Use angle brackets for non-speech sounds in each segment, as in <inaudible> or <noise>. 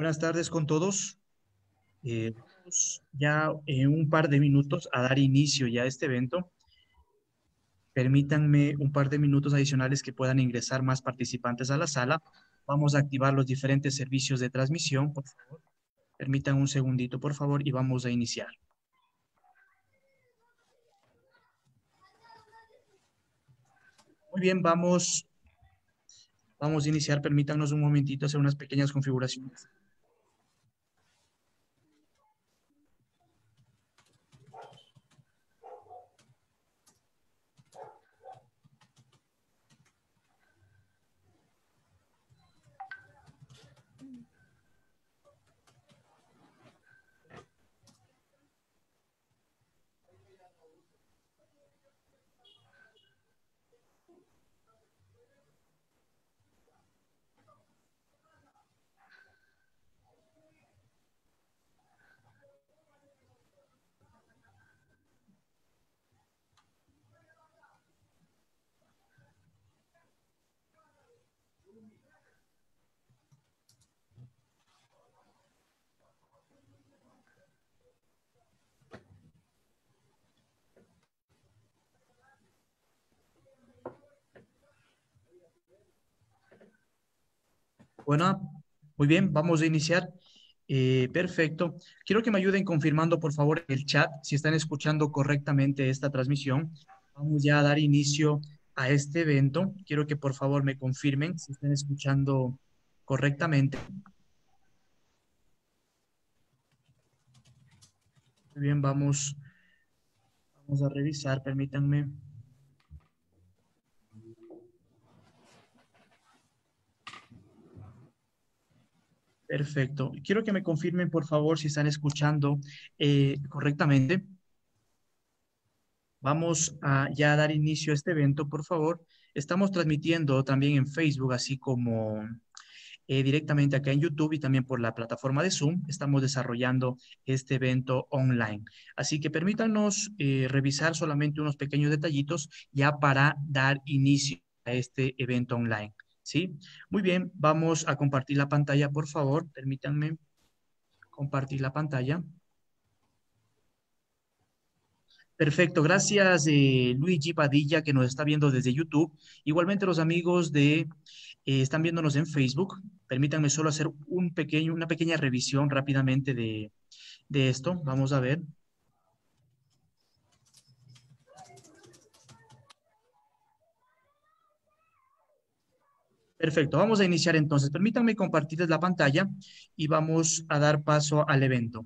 Buenas tardes con todos. Eh, vamos ya en un par de minutos a dar inicio ya a este evento. Permítanme un par de minutos adicionales que puedan ingresar más participantes a la sala. Vamos a activar los diferentes servicios de transmisión, por favor. Permitan un segundito, por favor, y vamos a iniciar. Muy bien, vamos, vamos a iniciar. Permítanos un momentito hacer unas pequeñas configuraciones. Bueno, muy bien, vamos a iniciar. Eh, perfecto. Quiero que me ayuden confirmando, por favor, el chat si están escuchando correctamente esta transmisión. Vamos ya a dar inicio a este evento. Quiero que, por favor, me confirmen si están escuchando correctamente. Muy bien, vamos, vamos a revisar, permítanme. Perfecto. Quiero que me confirmen, por favor, si están escuchando eh, correctamente. Vamos a ya dar inicio a este evento, por favor. Estamos transmitiendo también en Facebook, así como eh, directamente acá en YouTube y también por la plataforma de Zoom. Estamos desarrollando este evento online. Así que permítanos eh, revisar solamente unos pequeños detallitos ya para dar inicio a este evento online. ¿sí? Muy bien, vamos a compartir la pantalla, por favor, permítanme compartir la pantalla. Perfecto, gracias eh, Luigi Padilla que nos está viendo desde YouTube. Igualmente los amigos de eh, están viéndonos en Facebook. Permítanme solo hacer una pequeña revisión rápidamente de esto. Vamos a ver. Perfecto, vamos a iniciar entonces. Permítanme compartirles la pantalla y vamos a dar paso al evento.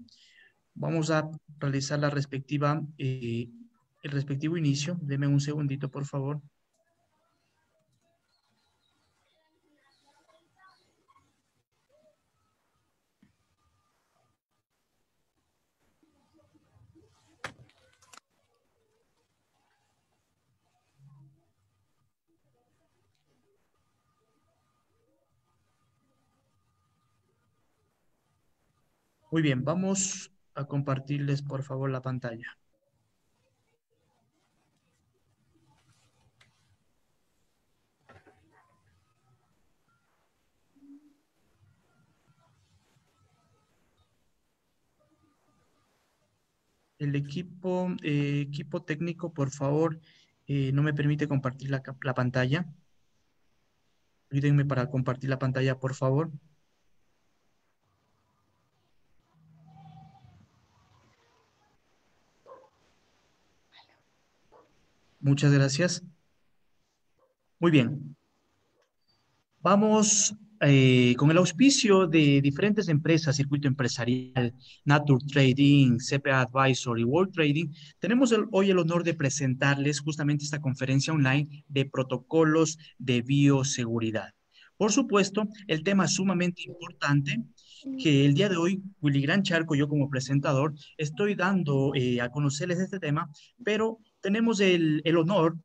Vamos a realizar la respectiva, eh, el respectivo inicio. Deme un segundito, por favor. Muy bien, vamos a compartirles por favor la pantalla. El equipo, eh, equipo técnico, por favor, eh, no me permite compartir la, pantalla. Ayúdenme para compartir la pantalla, por favor. Muchas gracias. Muy bien. Vamos eh, con el auspicio de diferentes empresas, Circuito Empresarial, Nature Trading, CPA Advisory, World Trading. Tenemos hoy el honor de presentarles justamente esta conferencia online de protocolos de bioseguridad. Por supuesto, el tema sumamente importante que el día de hoy, Willy Gran Charco, yo como presentador, estoy dando eh, a conocerles este tema, pero tenemos el, el, honor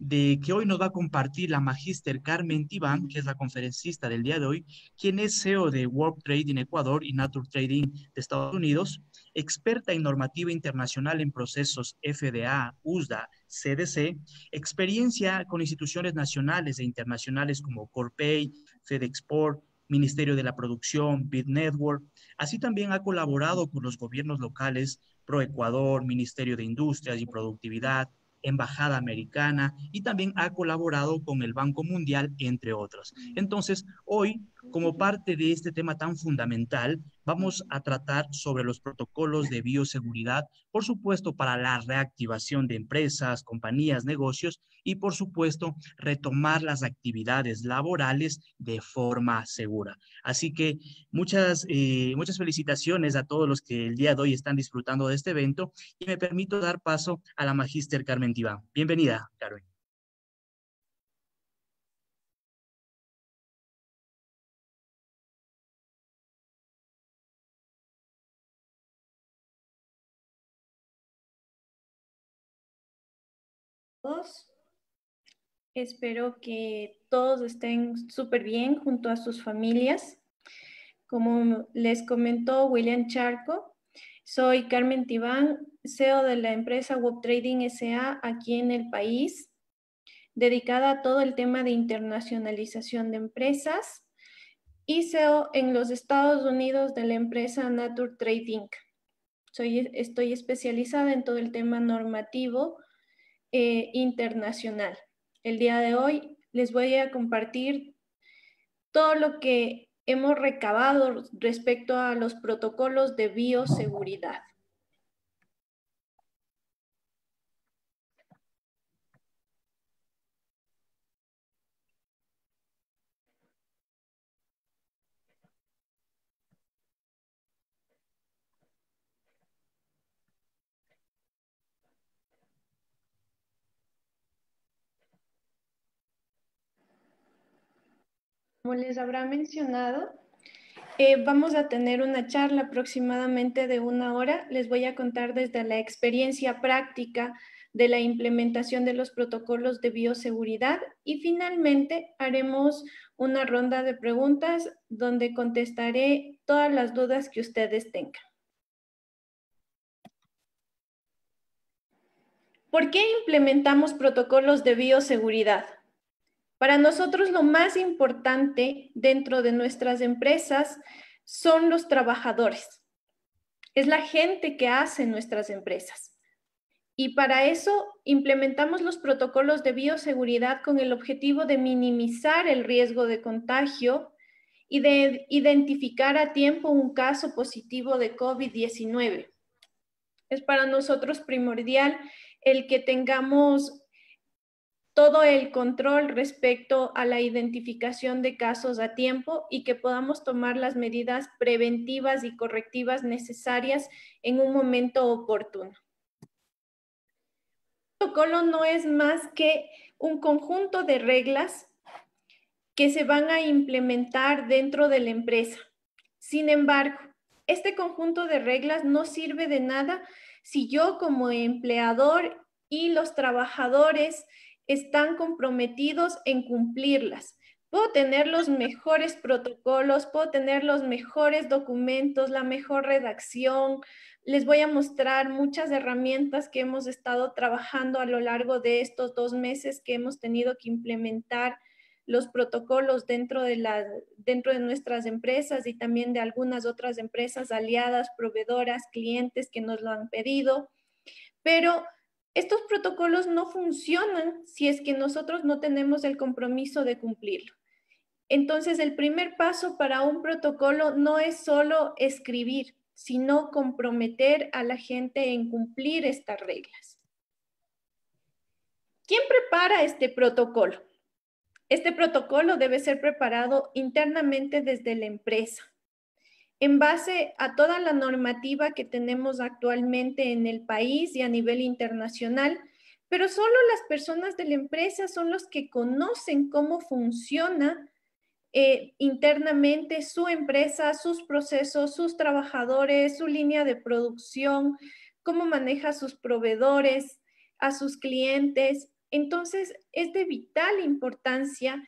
de que hoy nos va a compartir la magíster Carmen Tibán, que es la conferencista del día de hoy, quien es CEO de Trade Trading Ecuador y Natural Trading de Estados Unidos, experta en normativa internacional en procesos FDA, USDA, CDC, experiencia con instituciones nacionales e internacionales como Corpay, FedExport, Ministerio de la Producción, Bid Network. Así también ha colaborado con los gobiernos locales Ecuador, Ministerio de Industrias y Productividad, Embajada Americana y también ha colaborado con el Banco Mundial, entre otros. Entonces, hoy, como parte de este tema tan fundamental, vamos a tratar sobre los protocolos de bioseguridad, por supuesto, para la reactivación de empresas, compañías, negocios y, por supuesto, retomar las actividades laborales de forma segura. Así que muchas, eh, muchas felicitaciones a todos los que el día de hoy están disfrutando de este evento y me permito dar paso a la magíster Carmen Tibán. Bienvenida, Carmen. Espero que todos estén súper bien junto a sus familias. Como les comentó William Charco, soy Carmen Tibán, CEO de la empresa Web Trading SA aquí en el país, dedicada a todo el tema de internacionalización de empresas y CEO en los Estados Unidos de la empresa Nature Trading. Soy, estoy especializada en todo el tema normativo eh, internacional el día de hoy les voy a compartir todo lo que hemos recabado respecto a los protocolos de bioseguridad. Como les habrá mencionado, eh, vamos a tener una charla aproximadamente de una hora. Les voy a contar desde la experiencia práctica de la implementación de los protocolos de bioseguridad y finalmente haremos una ronda de preguntas donde contestaré todas las dudas que ustedes tengan. ¿Por qué implementamos protocolos de bioseguridad? Para nosotros lo más importante dentro de nuestras empresas son los trabajadores. Es la gente que hace nuestras empresas. Y para eso implementamos los protocolos de bioseguridad con el objetivo de minimizar el riesgo de contagio y de identificar a tiempo un caso positivo de COVID-19. Es para nosotros primordial el que tengamos todo el control respecto a la identificación de casos a tiempo y que podamos tomar las medidas preventivas y correctivas necesarias en un momento oportuno. El protocolo no es más que un conjunto de reglas que se van a implementar dentro de la empresa. Sin embargo, este conjunto de reglas no sirve de nada si yo como empleador y los trabajadores están comprometidos en cumplirlas. Puedo tener los mejores protocolos, puedo tener los mejores documentos, la mejor redacción. Les voy a mostrar muchas herramientas que hemos estado trabajando a lo largo de estos dos meses que hemos tenido que implementar los protocolos dentro de, dentro de nuestras empresas y también de algunas otras empresas aliadas, proveedoras, clientes que nos lo han pedido. Pero estos protocolos no funcionan si es que nosotros no tenemos el compromiso de cumplirlo. Entonces, el primer paso para un protocolo no es solo escribir, sino comprometer a la gente en cumplir estas reglas. ¿Quién prepara este protocolo? Este protocolo debe ser preparado internamente desde la empresa en base a toda la normativa que tenemos actualmente en el país y a nivel internacional, pero solo las personas de la empresa son los que conocen cómo funciona eh, internamente su empresa, sus procesos, sus trabajadores, su línea de producción, cómo maneja a sus proveedores, a sus clientes. Entonces, es de vital importancia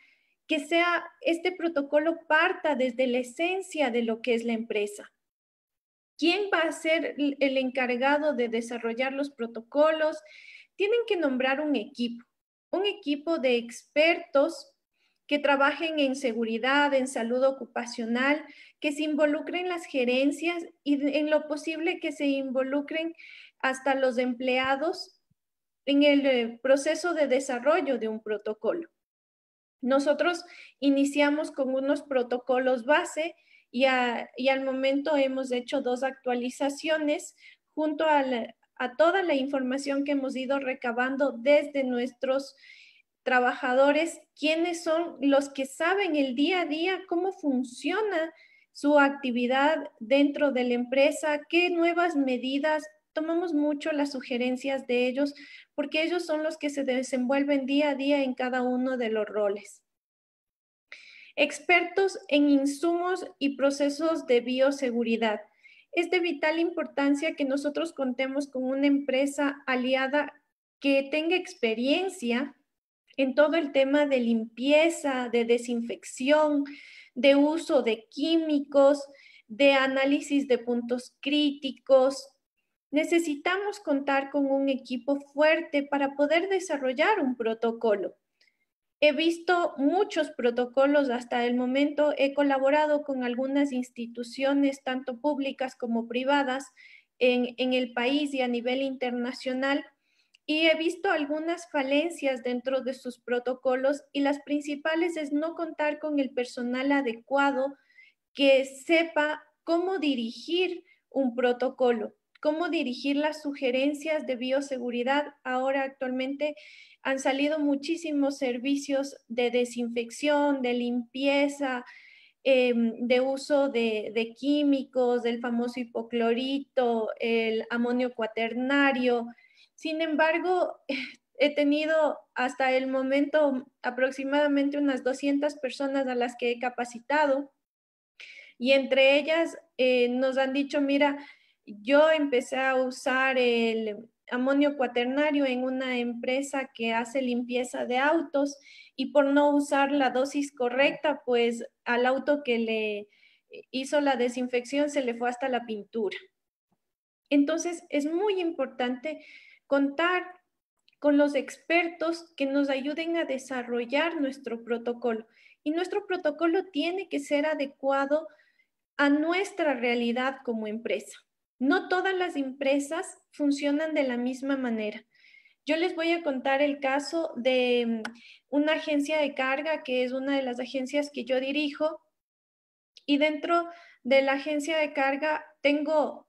que sea este protocolo parta desde la esencia de lo que es la empresa. ¿Quién va a ser el encargado de desarrollar los protocolos? Tienen que nombrar un equipo, un equipo de expertos que trabajen en seguridad, en salud ocupacional, que se involucren las gerencias y en lo posible que se involucren hasta los empleados en el eh, proceso de desarrollo de un protocolo. Nosotros iniciamos con unos protocolos base y, al momento hemos hecho dos actualizaciones junto a, a toda la información que hemos ido recabando desde nuestros trabajadores, quiénes son los que saben el día a día cómo funciona su actividad dentro de la empresa, qué nuevas medidas tomamos mucho las sugerencias de ellos porque ellos son los que se desenvuelven día a día en cada uno de los roles. Expertos en insumos y procesos de bioseguridad. Es de vital importancia que nosotros contemos con una empresa aliada que tenga experiencia en todo el tema de limpieza, de desinfección, de uso de químicos, de análisis de puntos críticos, necesitamos contar con un equipo fuerte para poder desarrollar un protocolo. He visto muchos protocolos hasta el momento, he colaborado con algunas instituciones, tanto públicas como privadas, en, el país y a nivel internacional, y he visto algunas falencias dentro de sus protocolos y las principales es no contar con el personal adecuado que sepa cómo dirigir un protocolo cómo dirigir las sugerencias de bioseguridad. Ahora actualmente han salido muchísimos servicios de desinfección, de limpieza, em, de uso de, químicos, del famoso hipoclorito, el amonio cuaternario. Sin embargo, <laughs> he tenido hasta el momento aproximadamente unas 200 personas a las que he capacitado y entre ellas eh, nos han dicho, mira, yo empecé a usar el amonio cuaternario en una empresa que hace limpieza de autos y por no usar la dosis correcta, pues al auto que le hizo la desinfección se le fue hasta la pintura. Entonces es muy importante contar con los expertos que nos ayuden a desarrollar nuestro protocolo. Y nuestro protocolo tiene que ser adecuado a nuestra realidad como empresa. No todas las empresas funcionan de la misma manera. Yo les voy a contar el caso de mm, una agencia de carga, que es una de las agencias que yo dirijo. Y dentro de la agencia de carga tengo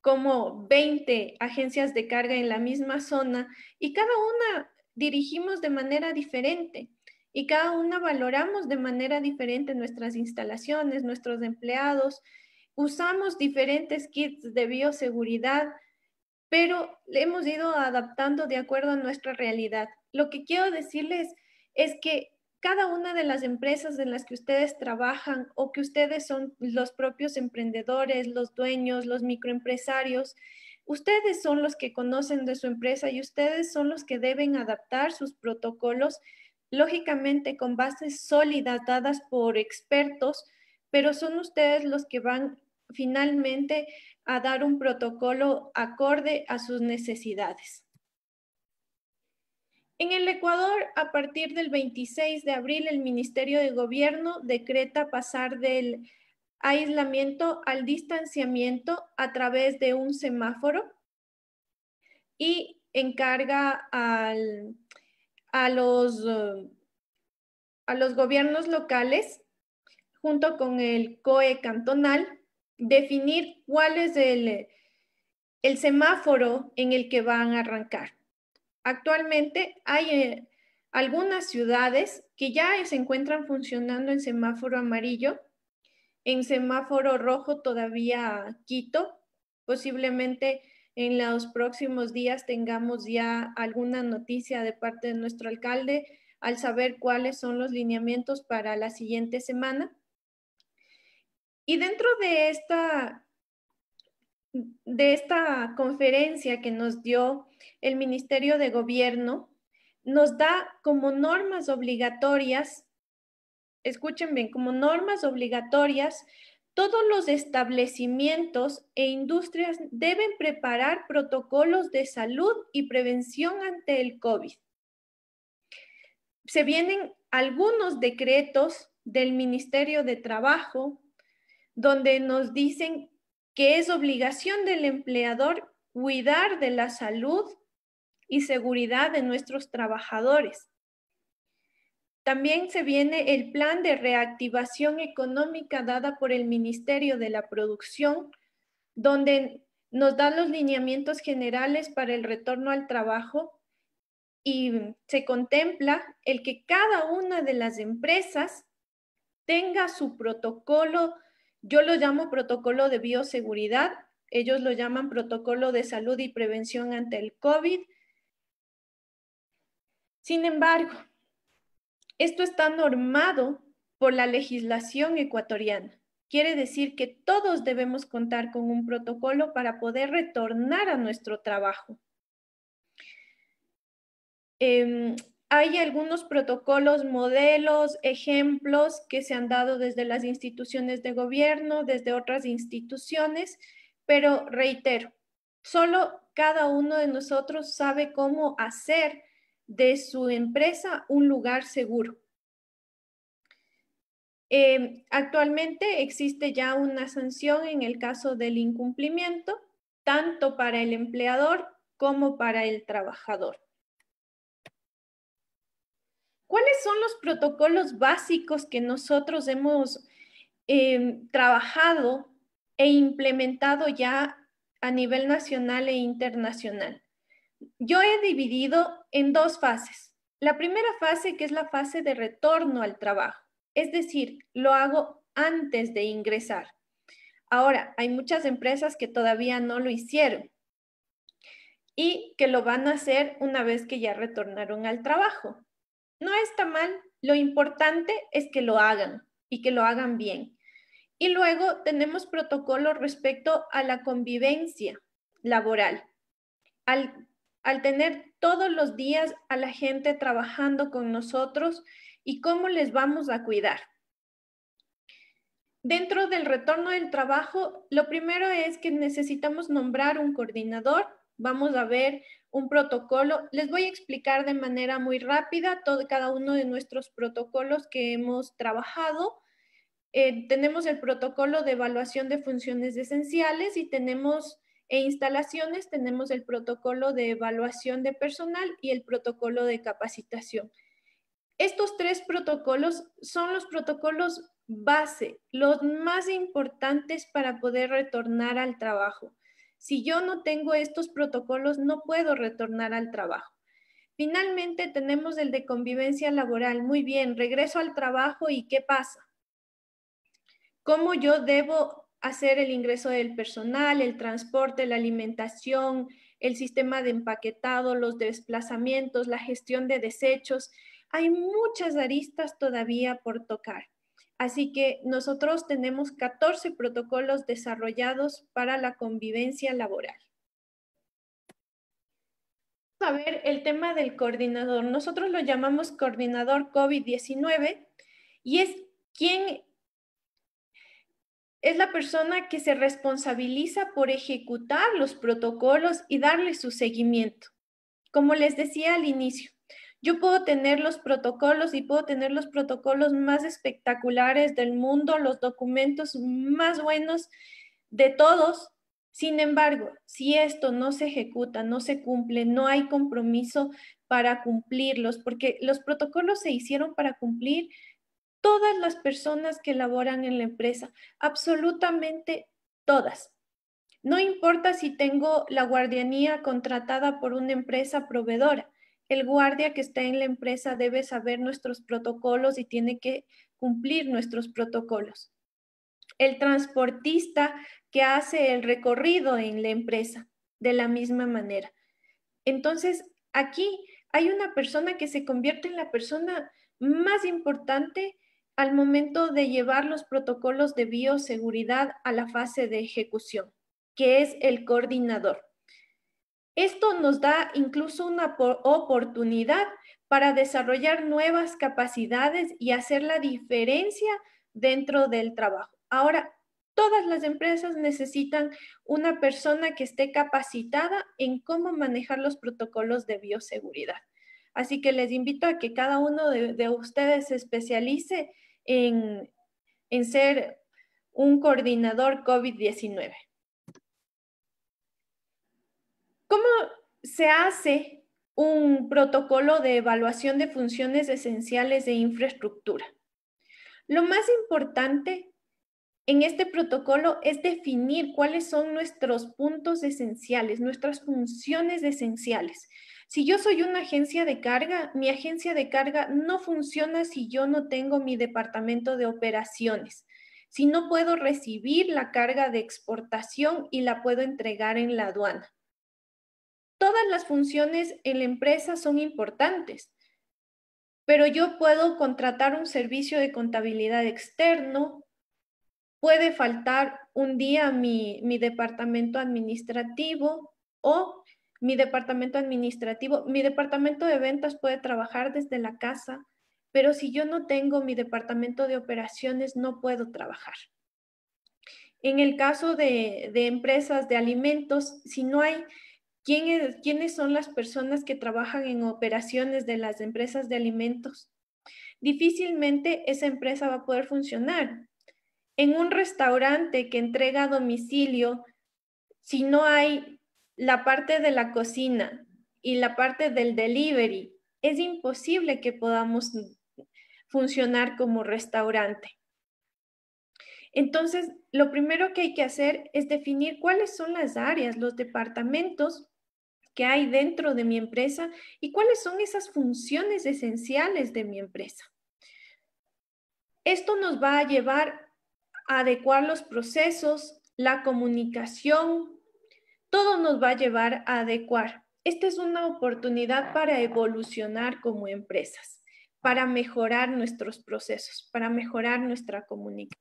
como 20 agencias de carga en la misma zona y cada una dirigimos de manera diferente y cada una valoramos de manera diferente nuestras instalaciones, nuestros empleados usamos diferentes kits de bioseguridad, pero hemos ido adaptando de acuerdo a nuestra realidad. Lo que quiero decirles es que cada una de las empresas en las que ustedes trabajan o que ustedes son los propios emprendedores, los dueños, los microempresarios, ustedes son los que conocen de su empresa y ustedes son los que deben adaptar sus protocolos, lógicamente con bases sólidas dadas por expertos, pero son ustedes los que van finalmente a dar un protocolo acorde a sus necesidades. En el Ecuador, a partir del 26 de abril, el Ministerio de Gobierno decreta pasar del aislamiento al distanciamiento a través de un semáforo y encarga a, los, eh, a los gobiernos locales junto con el COE cantonal definir cuál es el, semáforo en el que van a arrancar. Actualmente hay eh, algunas ciudades que ya se encuentran funcionando en semáforo amarillo, en semáforo rojo todavía Quito, posiblemente en los próximos días tengamos ya alguna noticia de parte de nuestro alcalde al saber cuáles son los lineamientos para la siguiente semana. Y dentro de esta, de esta conferencia que nos dio el Ministerio de Gobierno, nos da como normas obligatorias, escuchen bien, como normas obligatorias, todos los establecimientos e industrias deben preparar protocolos de salud y prevención ante el COVID. Se vienen algunos decretos del Ministerio de Trabajo, donde nos dicen que es obligación del empleador cuidar de la salud y seguridad de nuestros trabajadores. También se viene el plan de reactivación económica dada por el Ministerio de la Producción, donde nos dan los lineamientos generales para el retorno al trabajo y se contempla el que cada una de las empresas tenga su protocolo yo lo llamo protocolo de bioseguridad, ellos lo llaman protocolo de salud y prevención ante el COVID. Sin embargo, esto está normado por la legislación ecuatoriana. Quiere decir que todos debemos contar con un protocolo para poder retornar a nuestro trabajo. Em, hay algunos protocolos, modelos, ejemplos que se han dado desde las instituciones de gobierno, desde otras instituciones, pero reitero, solo cada uno de nosotros sabe cómo hacer de su empresa un lugar seguro. Eh, actualmente existe ya una sanción en el caso del incumplimiento, tanto para el empleador como para el trabajador. ¿Cuáles son los protocolos básicos que nosotros hemos em, trabajado e implementado ya a nivel nacional e internacional? Yo he dividido en dos fases. La primera fase, que es la fase de retorno al trabajo, es decir, lo hago antes de ingresar. Ahora, hay muchas empresas que todavía no lo hicieron y que lo van a hacer una vez que ya retornaron al trabajo. No está mal, lo importante es que lo hagan y que lo hagan bien. Y luego tenemos protocolos respecto a la convivencia laboral. Al, al, tener todos los días a la gente trabajando con nosotros y cómo les vamos a cuidar. Dentro del retorno del trabajo, lo primero es que necesitamos nombrar un coordinador vamos a ver un protocolo. Les voy a explicar de manera muy rápida cada uno de nuestros protocolos que hemos trabajado. Eh, tenemos el protocolo de evaluación de funciones esenciales y tenemos e instalaciones, tenemos el protocolo de evaluación de personal y el protocolo de capacitación. Estos tres protocolos son los protocolos base, los más importantes para poder retornar al trabajo. Si yo no tengo estos protocolos, no puedo retornar al trabajo. Finalmente tenemos el de convivencia laboral. Muy bien, regreso al trabajo y ¿qué pasa? ¿Cómo yo debo hacer el ingreso del personal, el transporte, la alimentación, el sistema de empaquetado, los desplazamientos, la gestión de desechos? Hay muchas aristas todavía por tocar. Así que nosotros tenemos 14 protocolos desarrollados para la convivencia laboral. Vamos a ver el tema del coordinador. Nosotros lo llamamos coordinador COVID-19 y es quien es la persona que se responsabiliza por ejecutar los protocolos y darle su seguimiento. Como les decía al inicio, yo puedo tener los protocolos y puedo tener los protocolos más espectaculares del mundo, los documentos más buenos de todos. Sin embargo, si esto no se ejecuta, no se cumple, no hay compromiso para cumplirlos, porque los protocolos se hicieron para cumplir todas las personas que laboran en la empresa, absolutamente todas. No importa si tengo la guardianía contratada por una empresa proveedora. El guardia que está en la empresa debe saber nuestros protocolos y tiene que cumplir nuestros protocolos. El transportista que hace el recorrido en la empresa, de la misma manera. Entonces, aquí hay una persona que se convierte en la persona más importante al momento de llevar los protocolos de bioseguridad a la fase de ejecución, que es el coordinador. Esto nos da incluso una oportunidad para desarrollar nuevas capacidades y hacer la diferencia dentro del trabajo. Ahora, todas las empresas necesitan una persona que esté capacitada en cómo manejar los protocolos de bioseguridad. Así que les invito a que cada uno de, ustedes se especialice en, en ser un coordinador COVID-19. ¿Cómo se hace un protocolo de evaluación de funciones esenciales de infraestructura? Lo más importante en este protocolo es definir cuáles son nuestros puntos esenciales, nuestras funciones esenciales. Si yo soy una agencia de carga, mi agencia de carga no funciona si yo no tengo mi departamento de operaciones, si no puedo recibir la carga de exportación y la puedo entregar en la aduana todas las funciones en la empresa son importantes, pero yo puedo contratar un servicio de contabilidad externo, puede faltar un día mi, departamento administrativo o mi departamento administrativo, mi departamento de ventas puede trabajar desde la casa, pero si yo no tengo mi departamento de operaciones, no puedo trabajar. En el caso de empresas de alimentos, si no hay ¿Quiénes son las personas que trabajan en operaciones de las empresas de alimentos? Difícilmente esa empresa va a poder funcionar. En un restaurante que entrega a domicilio, si no hay la parte de la cocina y la parte del delivery, es imposible que podamos funcionar como restaurante. Entonces, lo primero que hay que hacer es definir cuáles son las áreas, los departamentos qué hay dentro de mi empresa y cuáles son esas funciones esenciales de mi empresa. Esto nos va a llevar a adecuar los procesos, la comunicación, todo nos va a llevar a adecuar. Esta es una oportunidad para evolucionar como empresas, para mejorar nuestros procesos, para mejorar nuestra comunicación.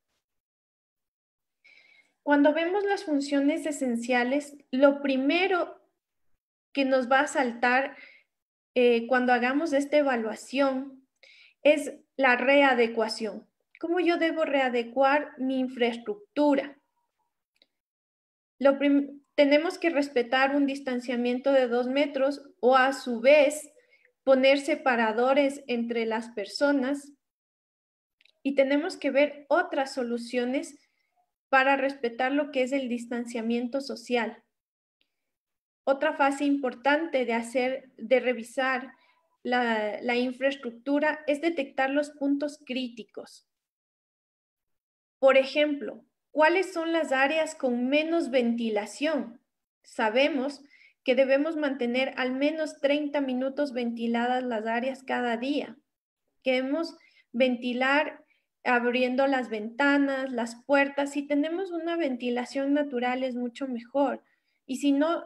Cuando vemos las funciones esenciales, lo primero nos va a saltar eh, cuando hagamos esta evaluación es la readecuación. ¿Cómo yo debo readecuar mi infraestructura? tenemos que respetar un distanciamiento de dos metros o a su vez poner separadores entre las personas y tenemos que ver otras soluciones para respetar lo que es el distanciamiento social. Otra fase importante de hacer, de revisar la, la infraestructura es detectar los puntos críticos. Por ejemplo, ¿cuáles son las áreas con menos ventilación? Sabemos que debemos mantener al menos 30 minutos ventiladas las áreas cada día. Queremos ventilar abriendo las ventanas, las puertas. Si tenemos una ventilación natural es mucho mejor. Y si no,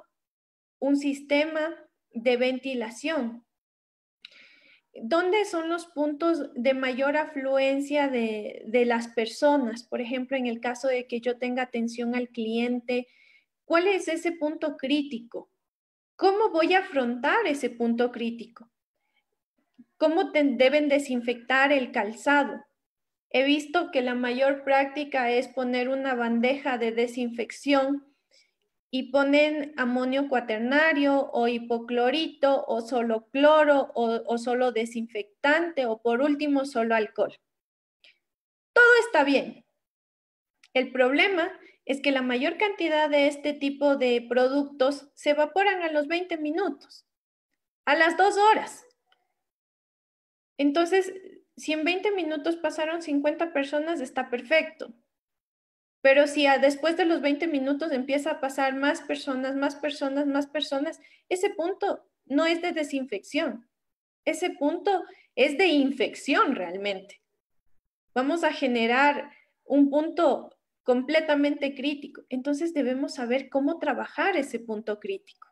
un sistema de ventilación. ¿Dónde son los puntos de mayor afluencia de, las personas? Por ejemplo, en el caso de que yo tenga atención al cliente, ¿cuál es ese punto crítico? ¿Cómo voy a afrontar ese punto crítico? ¿Cómo deben desinfectar el calzado? He visto que la mayor práctica es poner una bandeja de desinfección y ponen amonio cuaternario o hipoclorito o solo cloro o, solo desinfectante o por último solo alcohol. Todo está bien. El problema es que la mayor cantidad de este tipo de productos se evaporan a los 20 minutos, a las 2 horas. Entonces, si en 20 minutos pasaron 50 personas, está perfecto. Pero si después de los 20 minutos empieza a pasar más personas, más personas, más personas, ese punto no es de desinfección. Ese punto es de infección realmente. Vamos a generar un punto completamente crítico. Entonces debemos saber cómo trabajar ese punto crítico.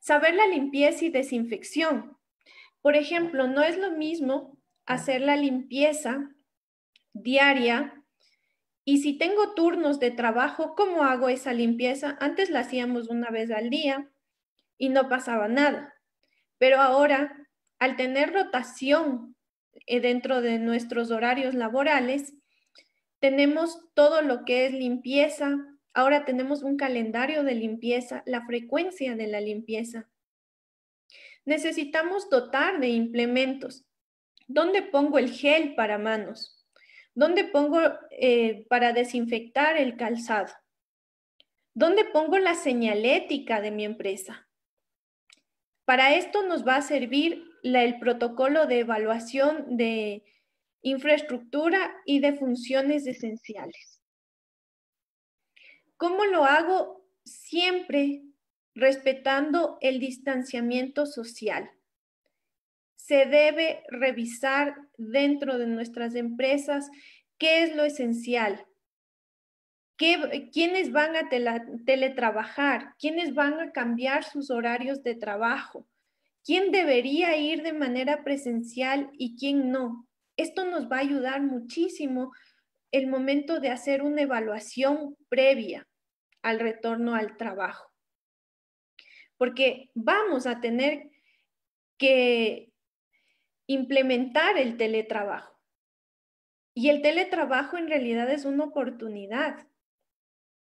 Saber la limpieza y desinfección. Por ejemplo, no es lo mismo ah. hacer la limpieza diaria y si tengo turnos de trabajo, ¿cómo hago esa limpieza? Antes la hacíamos una vez al día y no pasaba nada. Pero ahora, al tener rotación eh, dentro de nuestros horarios laborales, tenemos todo lo que es limpieza. Ahora tenemos un calendario de limpieza, la frecuencia de la limpieza. Necesitamos dotar de implementos. ¿Dónde pongo el gel para manos? ¿Dónde pongo eh, para desinfectar el calzado? ¿Dónde pongo la señalética de mi empresa? Para esto nos va a servir el protocolo de evaluación de infraestructura y de funciones esenciales. ¿Cómo lo hago? Siempre respetando el distanciamiento social. Se debe revisar dentro de nuestras empresas, qué es lo esencial, quiénes van a teletrabajar, quiénes van a cambiar sus horarios de trabajo, quién debería ir de manera presencial y quién no. Esto nos va a ayudar muchísimo el momento de hacer una evaluación previa al retorno al trabajo. Porque vamos a tener que implementar el teletrabajo. Y el teletrabajo en realidad es una oportunidad.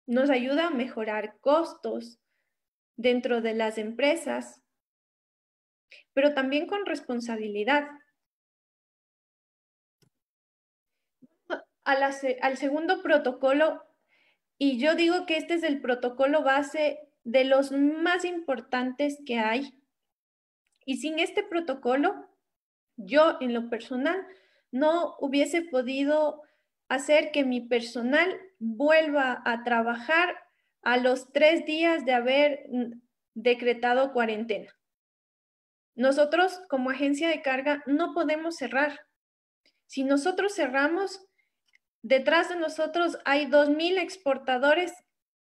Nos ayuda a mejorar costos dentro de las empresas, pero también con responsabilidad. al segundo protocolo, y yo digo que este es el protocolo base de los más importantes que hay. Y sin este protocolo, yo en lo personal no hubiese podido hacer que mi personal vuelva a trabajar a los tres días de haber mm, decretado cuarentena. Nosotros como agencia de carga no podemos cerrar. Si nosotros cerramos, detrás de nosotros hay 2.000 exportadores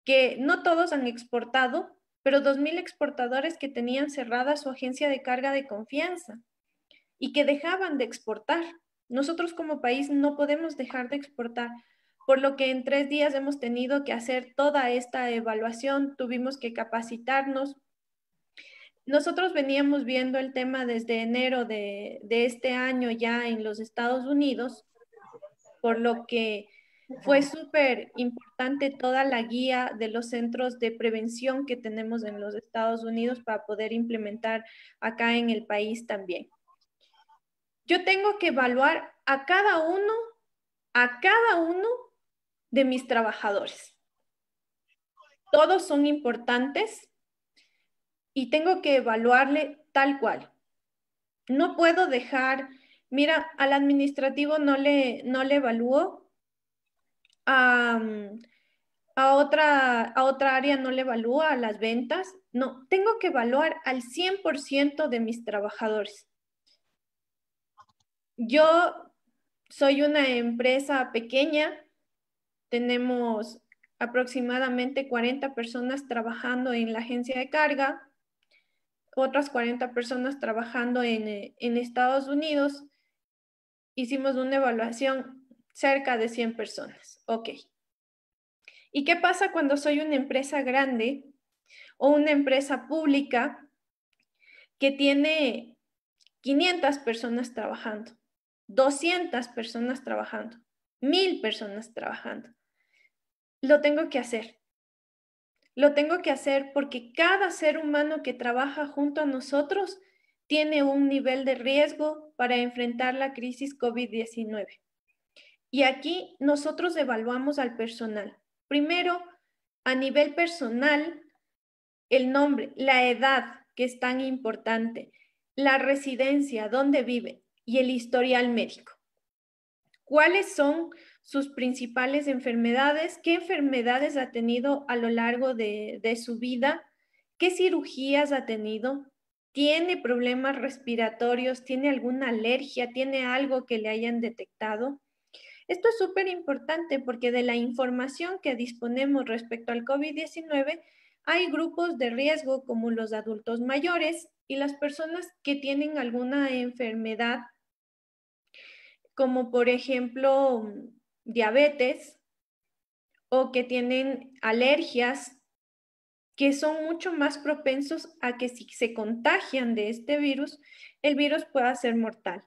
que no todos han exportado, pero 2.000 exportadores que tenían cerrada su agencia de carga de confianza y que dejaban de exportar. Nosotros como país no podemos dejar de exportar, por lo que en tres días hemos tenido que hacer toda esta evaluación, tuvimos que capacitarnos. Nosotros veníamos viendo el tema desde enero de, este año ya en los Estados Unidos, por lo que fue súper importante toda la guía de los centros de prevención que tenemos en los Estados Unidos para poder implementar acá en el país también yo tengo que evaluar a cada uno, a cada uno de mis trabajadores. Todos son importantes y tengo que evaluarle tal cual. No puedo dejar, mira, al administrativo no le, no le evalúo, a, otra, a otra área no le evalúo, a las ventas. No, tengo que evaluar al 100% de mis trabajadores yo soy una empresa pequeña, tenemos aproximadamente 40 personas trabajando en la agencia de carga, otras 40 personas trabajando eh, en, Estados Unidos. Hicimos una evaluación cerca de 100 personas. Ok. ¿Y qué pasa cuando soy una empresa grande o una empresa pública que tiene 500 personas trabajando? 200 personas trabajando, 1000 personas trabajando. Lo tengo que hacer. Lo tengo que hacer porque cada ser humano que trabaja junto a nosotros tiene un nivel de riesgo para enfrentar la crisis COVID-19. Y aquí nosotros evaluamos al personal. Primero, a nivel personal, el nombre, la edad, que es tan importante, la residencia, dónde vive, y el historial médico. ¿Cuáles son sus principales enfermedades? ¿Qué enfermedades ha tenido a lo largo de, su vida? ¿Qué cirugías ha tenido? ¿Tiene problemas respiratorios? ¿Tiene alguna alergia? ¿Tiene algo que le hayan detectado? Esto es súper importante porque de la información que disponemos respecto al COVID-19, hay grupos de riesgo como los adultos mayores y las personas que tienen alguna enfermedad como por ejemplo mm, diabetes o que tienen alergias que son mucho más propensos a que si se contagian de este virus, el virus pueda ser mortal.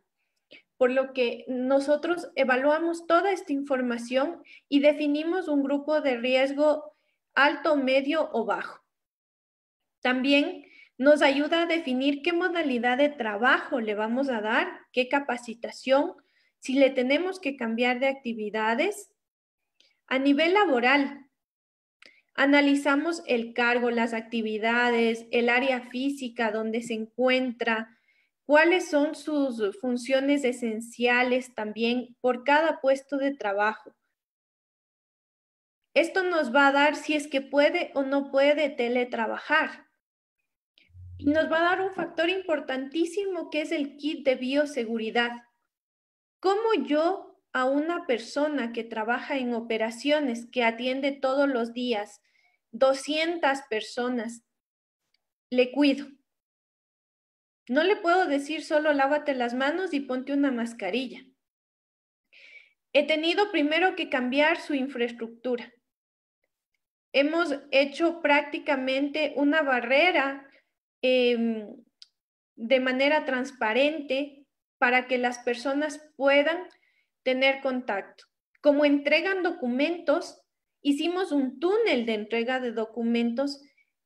Por lo que nosotros evaluamos toda esta información y definimos un grupo de riesgo alto, medio o bajo. También nos ayuda a definir qué modalidad de trabajo le vamos a dar, qué capacitación si le tenemos que cambiar de actividades. A nivel laboral, analizamos el cargo, las actividades, el área física donde se encuentra, cuáles son sus funciones esenciales también por cada puesto de trabajo. Esto nos va a dar si es que puede o no puede teletrabajar. Y nos va a dar un factor importantísimo que es el kit de bioseguridad. ¿Cómo yo a una persona que trabaja en operaciones, que atiende todos los días 200 personas, le cuido? No le puedo decir solo lávate las manos y ponte una mascarilla. He tenido primero que cambiar su infraestructura. Hemos hecho prácticamente una barrera em, de manera transparente para que las personas puedan tener contacto. Como entregan documentos, hicimos un túnel de entrega de documentos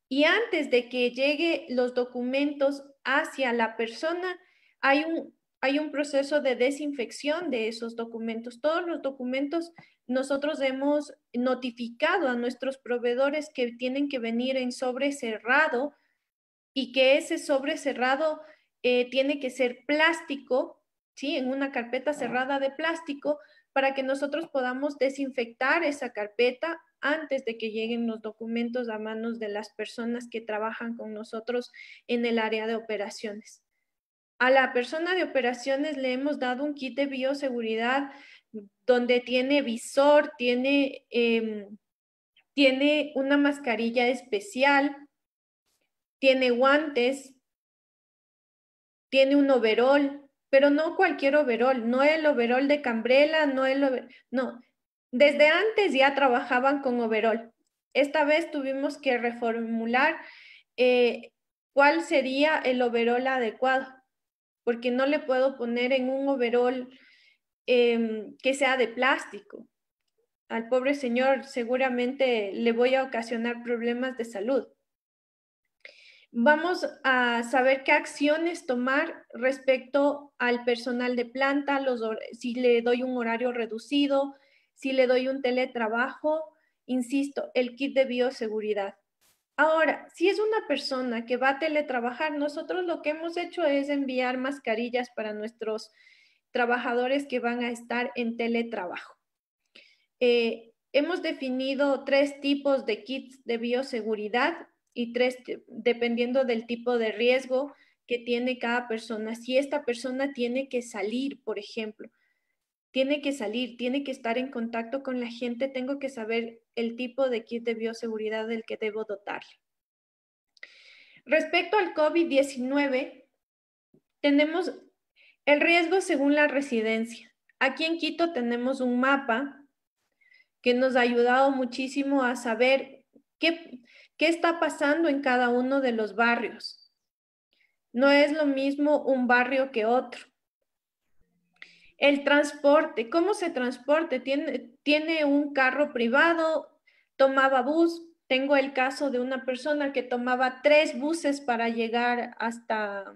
y antes de que llegue los documentos hacia la persona, hay un, hay un proceso de desinfección de esos documentos. Todos los documentos nosotros hemos notificado a nuestros proveedores que tienen que venir en sobre cerrado y que ese sobre cerrado eh, tiene que ser plástico, ¿sí? En una carpeta cerrada de plástico para que nosotros podamos desinfectar esa carpeta antes de que lleguen los documentos a manos de las personas que trabajan con nosotros en el área de operaciones. A la persona de operaciones le hemos dado un kit de bioseguridad donde tiene visor, tiene, em, tiene una mascarilla especial, tiene guantes, tiene un overol, pero no cualquier overol, no el overol de Cambrela, no el no. Desde antes ya trabajaban con overol. Esta vez tuvimos que reformular eh, cuál sería el overol adecuado, porque no le puedo poner en un overol em, que sea de plástico. Al pobre señor seguramente le voy a ocasionar problemas de salud vamos a saber qué acciones tomar respecto al personal de planta, si le doy un horario reducido, si le doy un teletrabajo, insisto, el kit de bioseguridad. Ahora, si es una persona que va a teletrabajar, nosotros lo que hemos hecho es enviar mascarillas para nuestros trabajadores que van a estar en teletrabajo. Eh, hemos definido tres tipos de kits de bioseguridad y tres, dependiendo del tipo de riesgo que tiene cada persona. Si esta persona tiene que salir, por ejemplo, tiene que salir, tiene que estar en contacto con la gente, tengo que saber el tipo de kit de bioseguridad del que debo dotarle. Respecto al COVID-19, tenemos el riesgo según la residencia. Aquí en Quito tenemos un mapa que nos ha ayudado muchísimo a saber qué, ¿Qué está pasando en cada uno de los barrios? No es lo mismo un barrio que otro. El transporte, ¿cómo se transporte? Tiene, un carro privado, tomaba bus. Tengo el caso de una persona que tomaba tres buses para llegar hasta,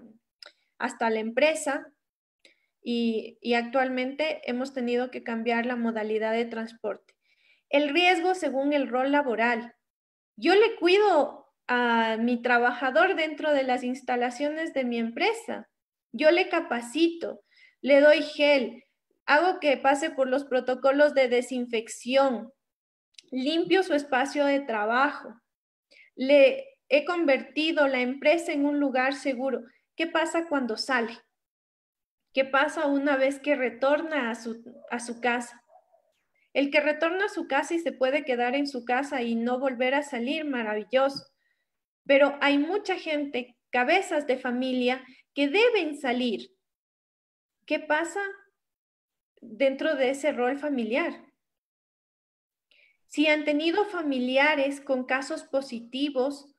hasta la empresa y actualmente hemos tenido que cambiar la modalidad de transporte. El riesgo según el rol laboral yo le cuido a mi trabajador dentro de las instalaciones de mi empresa. Yo le capacito, le doy gel, hago que pase por los protocolos de desinfección, limpio su espacio de trabajo, le he convertido la empresa en un lugar seguro. ¿Qué pasa cuando sale? ¿Qué pasa una vez que retorna a su, a su casa? El que retorna a su casa y se puede quedar en su casa y no volver a salir, maravilloso. Pero hay mucha gente, cabezas de familia, que deben salir. ¿Qué pasa dentro de ese rol familiar? Si han tenido familiares con casos positivos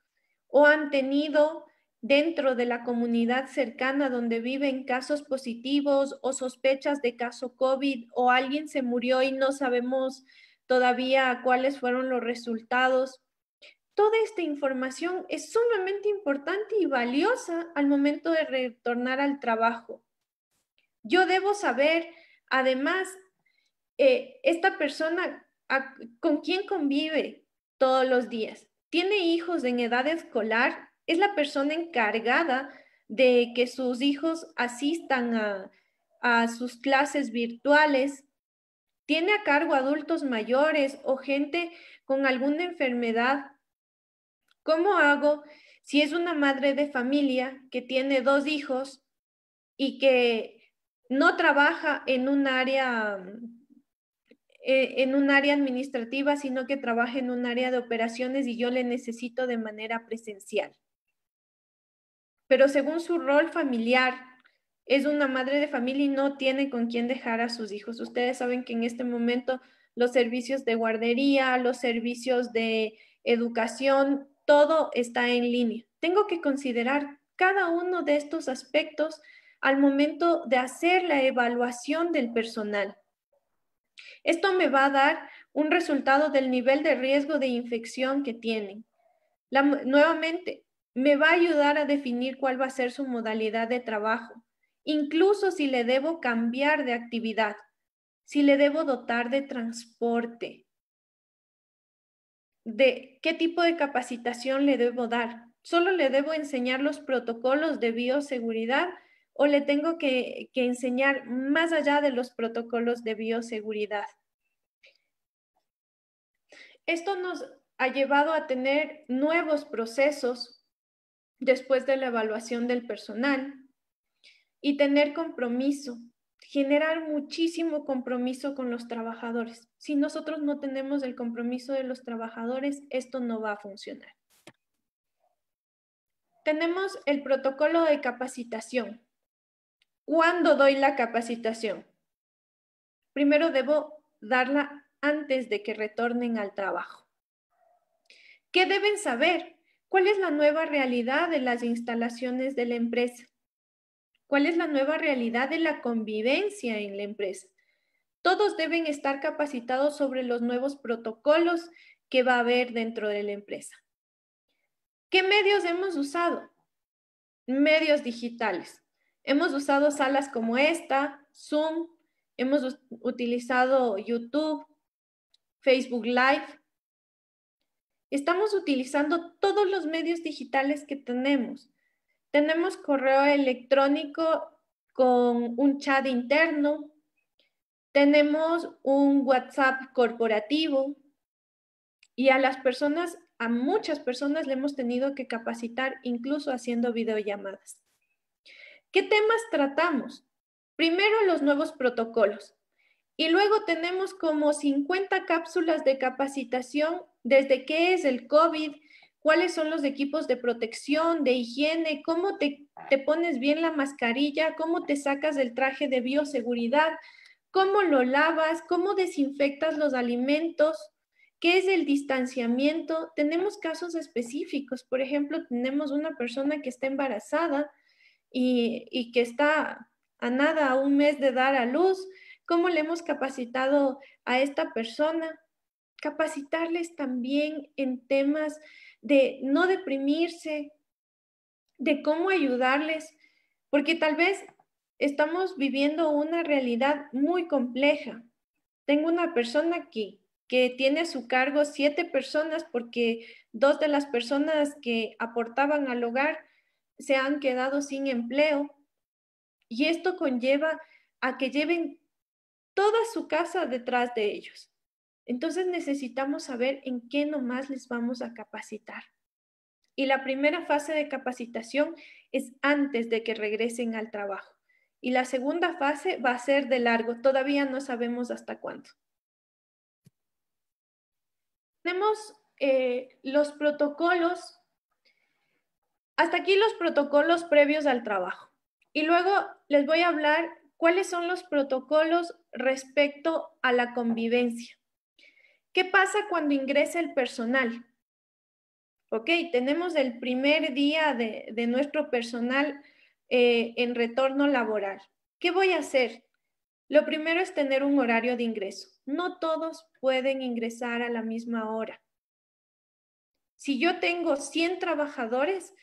o han tenido dentro de la comunidad cercana donde viven casos positivos o sospechas de caso COVID o alguien se murió y no sabemos todavía cuáles fueron los resultados. Toda esta información es sumamente importante y valiosa al momento de retornar al trabajo. Yo debo saber, además, eh, esta persona con quién convive todos los días. ¿Tiene hijos en edad escolar? es la persona encargada de que sus hijos asistan a, sus clases virtuales, tiene a cargo adultos mayores o gente con alguna enfermedad. ¿Cómo hago si es una madre de familia que tiene dos hijos y que no trabaja en un área eh, en un área administrativa, sino que trabaja en un área de operaciones y yo le necesito de manera presencial pero según su rol familiar, es una madre de familia y no tiene con quién dejar a sus hijos. Ustedes saben que en este momento los servicios de guardería, los servicios de educación, todo está en línea. Tengo que considerar cada uno de estos aspectos al momento de hacer la evaluación del personal. Esto me va a dar un resultado del nivel de riesgo de infección que tienen. nuevamente, me va a ayudar a definir cuál va a ser su modalidad de trabajo, incluso si le debo cambiar de actividad, si le debo dotar de transporte, de qué tipo de capacitación le debo dar. Solo le debo enseñar los protocolos de bioseguridad o le tengo que, que enseñar más allá de los protocolos de bioseguridad. Esto nos ha llevado a tener nuevos procesos después de la evaluación del personal y tener compromiso, generar muchísimo compromiso con los trabajadores. Si nosotros no tenemos el compromiso de los trabajadores, esto no va a funcionar. Tenemos el protocolo de capacitación. ¿Cuándo doy la capacitación? Primero debo darla antes de que retornen al trabajo. ¿Qué deben saber? ¿Cuál es la nueva realidad de las instalaciones de la empresa? ¿Cuál es la nueva realidad de la convivencia en la empresa? Todos deben estar capacitados sobre los nuevos protocolos que va a haber dentro de la empresa. ¿Qué medios hemos usado? Medios digitales. Hemos usado salas como esta, Zoom, hemos utilizado YouTube, Facebook Live, Estamos utilizando todos los medios digitales que tenemos. Tenemos correo electrónico con un chat interno, tenemos un WhatsApp corporativo y a las personas, a muchas personas le hemos tenido que capacitar incluso haciendo videollamadas. ¿Qué temas tratamos? Primero, los nuevos protocolos. Y luego tenemos como 50 cápsulas de capacitación desde qué es el COVID, cuáles son los equipos de protección, de higiene, cómo te, pones bien la mascarilla, cómo te sacas el traje de bioseguridad, cómo lo lavas, cómo desinfectas los alimentos, qué es el distanciamiento. Tenemos casos específicos, por ejemplo, tenemos una persona que está embarazada y, y que está a nada, a un mes de dar a luz cómo le hemos capacitado a esta persona, capacitarles también en temas de no deprimirse, de cómo ayudarles, porque tal vez estamos viviendo una realidad muy compleja. Tengo una persona aquí que tiene a su cargo siete personas porque dos de las personas que aportaban al hogar se han quedado sin empleo. Y esto conlleva a que lleven toda su casa detrás de ellos. Entonces necesitamos saber en qué nomás les vamos a capacitar. Y la primera fase de capacitación es antes de que regresen al trabajo. Y la segunda fase va a ser de largo, todavía no sabemos hasta cuándo. Tenemos eh, los protocolos, hasta aquí los protocolos previos al trabajo. Y luego les voy a hablar ¿Cuáles son los protocolos respecto a la convivencia? ¿Qué pasa cuando ingresa el personal? Ok, tenemos el primer día de, nuestro personal eh, en retorno laboral. ¿Qué voy a hacer? Lo primero es tener un horario de ingreso. No todos pueden ingresar a la misma hora. Si yo tengo 100 trabajadores,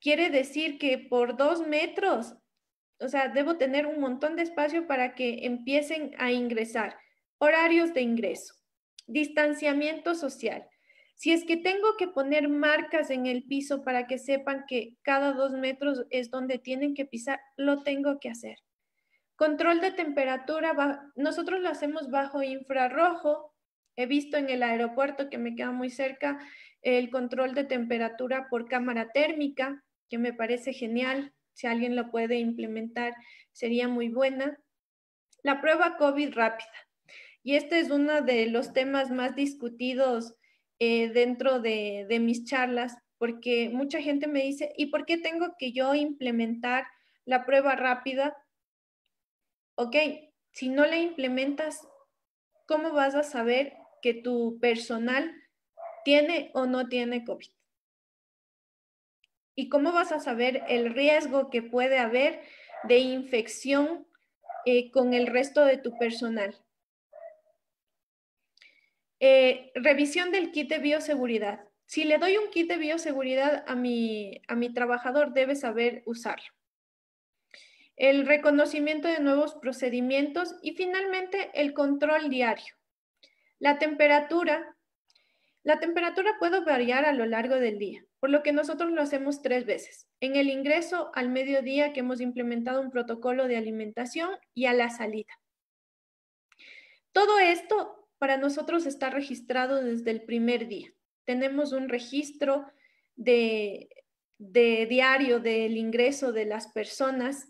quiere decir que por dos metros o sea, debo tener un montón de espacio para que empiecen a ingresar. Horarios de ingreso, distanciamiento social. Si es que tengo que poner marcas en el piso para que sepan que cada dos metros es donde tienen que pisar, lo tengo que hacer. Control de temperatura, nosotros lo hacemos bajo infrarrojo. He visto en el aeropuerto que me queda muy cerca el control de temperatura por cámara térmica, que me parece genial si alguien lo puede implementar, sería muy buena. La prueba COVID rápida. Y este es uno de los temas más discutidos eh, dentro de, de mis charlas, porque mucha gente me dice, ¿y por qué tengo que yo implementar la prueba rápida? Ok, si no la implementas, ¿cómo vas a saber que tu personal tiene o no tiene COVID? ¿Y cómo vas a saber el riesgo que puede haber de infección eh, con el resto de tu personal? Eh, revisión del kit de bioseguridad. Si le doy un kit de bioseguridad a mi, a mi trabajador, debe saber usarlo. El reconocimiento de nuevos procedimientos y finalmente el control diario. La temperatura. La temperatura puede variar a lo largo del día por lo que nosotros lo hacemos tres veces. En el ingreso al mediodía que hemos implementado un protocolo de alimentación y a la salida. Todo esto para nosotros está registrado desde el primer día. Tenemos un registro de, de diario del ingreso de las personas.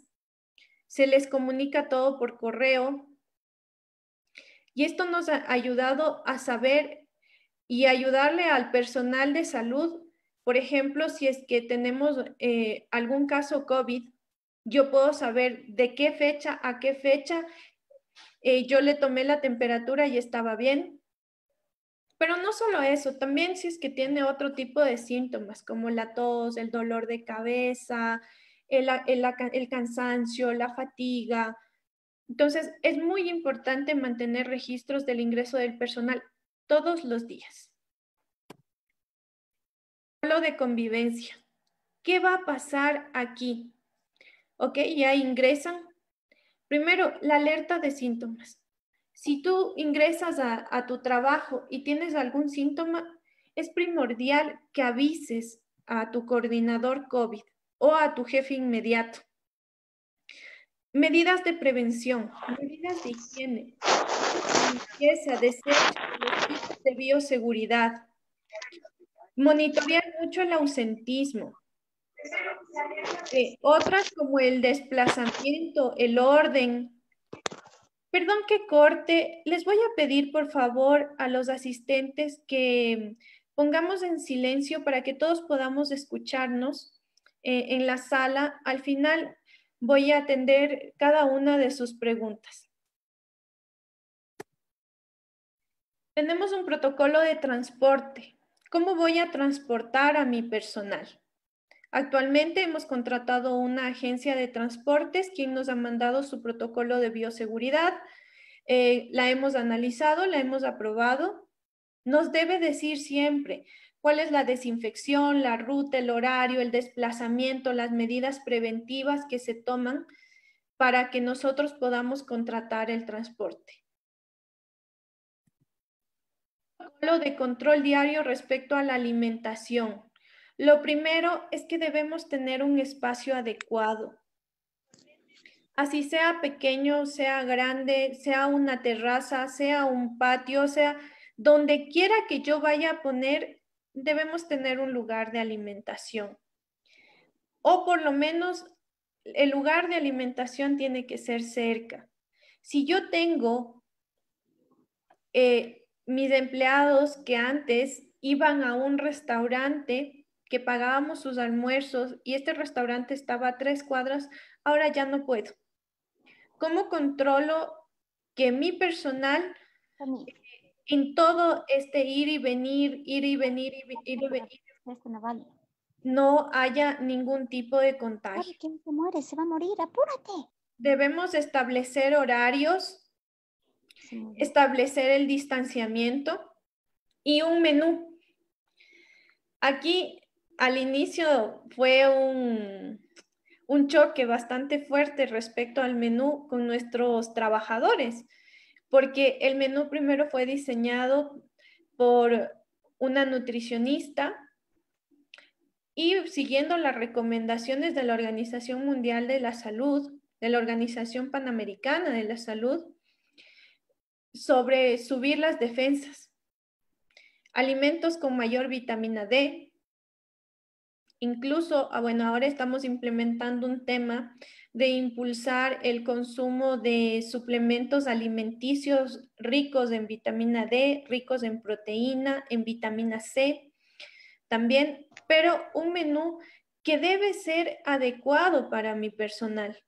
Se les comunica todo por correo. Y esto nos ha ayudado a saber y ayudarle al personal de salud por ejemplo, si es que tenemos eh, algún caso COVID, yo puedo saber de qué fecha a qué fecha eh, yo le tomé la temperatura y estaba bien. Pero no solo eso, también si es que tiene otro tipo de síntomas como la tos, el dolor de cabeza, el cansancio, la fatiga. Entonces, es muy importante mantener registros del ingreso del personal todos los días lo de convivencia. ¿Qué va a pasar aquí? ¿Ok? Ya ingresan. Primero, la alerta de síntomas. Si tú ingresas a, tu trabajo y tienes algún síntoma, es primordial que avises a tu coordinador COVID o a tu jefe inmediato. Medidas de prevención, medidas de higiene, limpieza, de bioseguridad, Monitorear mucho el ausentismo. Eh, otras como el desplazamiento, el orden. Perdón que corte, les voy a pedir por favor a los asistentes que pongamos en silencio para que todos podamos escucharnos eh, en la sala. Al final voy a atender cada una de sus preguntas. Tenemos un protocolo de transporte. ¿Cómo voy a transportar a mi personal? Actualmente hemos contratado una agencia de transportes quien nos ha mandado su protocolo de bioseguridad. Eh, la hemos analizado, la hemos aprobado. Nos debe decir siempre cuál es la desinfección, la ruta, el horario, el desplazamiento, las medidas preventivas que se toman para que nosotros podamos contratar el transporte. de control diario respecto a la alimentación. Lo primero es que debemos tener un espacio adecuado. Así sea pequeño, sea grande, sea una terraza, sea un patio, sea donde quiera que yo vaya a poner, debemos tener un lugar de alimentación. O por lo menos el lugar de alimentación tiene que ser cerca. Si yo tengo eh, mis empleados que antes iban a un restaurante que pagábamos sus almuerzos y este restaurante estaba a tres cuadras, ahora ya no puedo. ¿Cómo controlo que mi personal eh, en todo este ir y venir, ir y venir, ir y venir, no haya ningún tipo de contagio? ¿Quién se muere? Se va a morir, apúrate. Debemos establecer horarios establecer el distanciamiento y un menú. Aquí al inicio fue un, un choque bastante fuerte respecto al menú con nuestros trabajadores, porque el menú primero fue diseñado por una nutricionista y siguiendo las recomendaciones de la Organización Mundial de la Salud, de la Organización Panamericana de la Salud, sobre subir las defensas. Alimentos con mayor vitamina D. Incluso, ah, bueno, ahora estamos implementando un tema de impulsar el consumo de suplementos alimenticios ricos en vitamina D, ricos en proteína, en vitamina C también, pero un menú que debe ser adecuado para mi personal.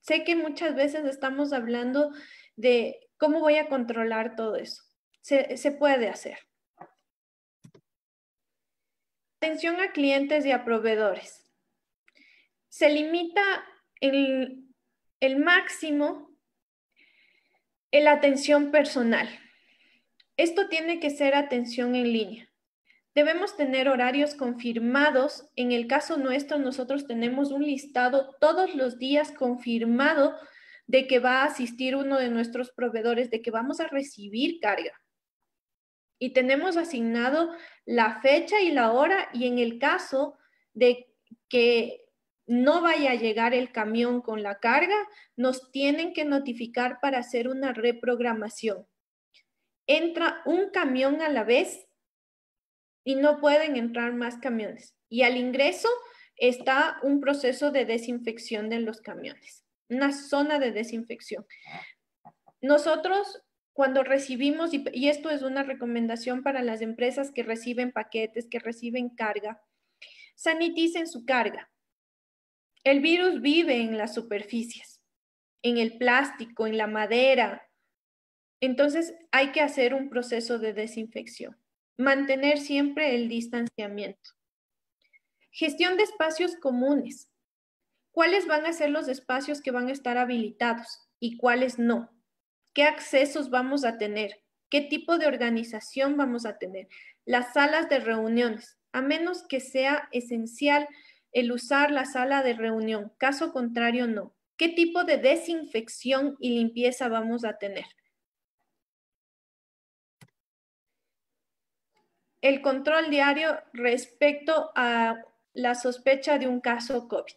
Sé que muchas veces estamos hablando de ¿Cómo voy a controlar todo eso? Se, puede hacer. Atención a clientes y a proveedores. Se limita el, el máximo la atención personal. Esto tiene que ser atención en línea. Debemos tener horarios confirmados. En el caso nuestro, nosotros tenemos un listado todos los días confirmado de que va a asistir uno de nuestros proveedores, de que vamos a recibir carga. Y tenemos asignado la fecha y la hora y en el caso de que no vaya a llegar el camión con la carga, nos tienen que notificar para hacer una reprogramación. Entra un camión a la vez y no pueden entrar más camiones. Y al ingreso está un proceso de desinfección de los camiones una zona de desinfección. Nosotros cuando recibimos, y, esto es una recomendación para las empresas que reciben paquetes, que reciben carga, saniticen su carga. El virus vive en las superficies, en el plástico, en la madera. Entonces hay que hacer un proceso de desinfección. Mantener siempre el distanciamiento. Gestión de espacios comunes cuáles van a ser los espacios que van a estar habilitados y cuáles no, qué accesos vamos a tener, qué tipo de organización vamos a tener, las salas de reuniones, a menos que sea esencial el usar la sala de reunión, caso contrario no, qué tipo de desinfección y limpieza vamos a tener. El control diario respecto a la sospecha de un caso COVID.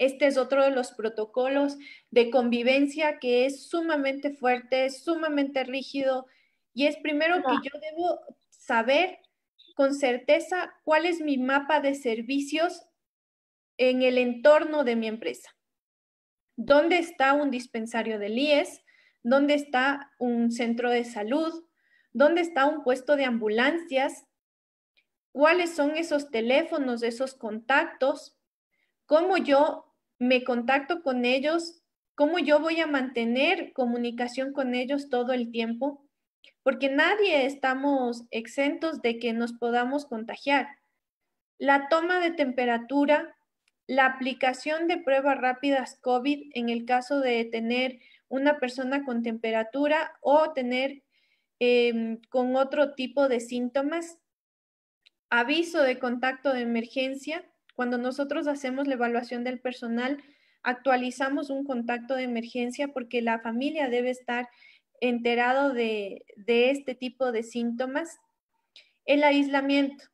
Este es otro de los protocolos de convivencia que es sumamente fuerte, sumamente rígido y es primero que yo debo saber con certeza cuál es mi mapa de servicios en el entorno de mi empresa. ¿Dónde está un dispensario de IES? ¿Dónde está un centro de salud? ¿Dónde está un puesto de ambulancias? ¿Cuáles son esos teléfonos, esos contactos? ¿Cómo yo me contacto con ellos, cómo yo voy a mantener comunicación con ellos todo el tiempo, porque nadie estamos exentos de que nos podamos contagiar. La toma de temperatura, la aplicación de pruebas rápidas COVID en el caso de tener una persona con temperatura o tener em, con otro tipo de síntomas, aviso de contacto de emergencia, cuando nosotros hacemos la evaluación del personal, actualizamos un contacto de emergencia porque la familia debe estar enterado de, este tipo de síntomas. El aislamiento.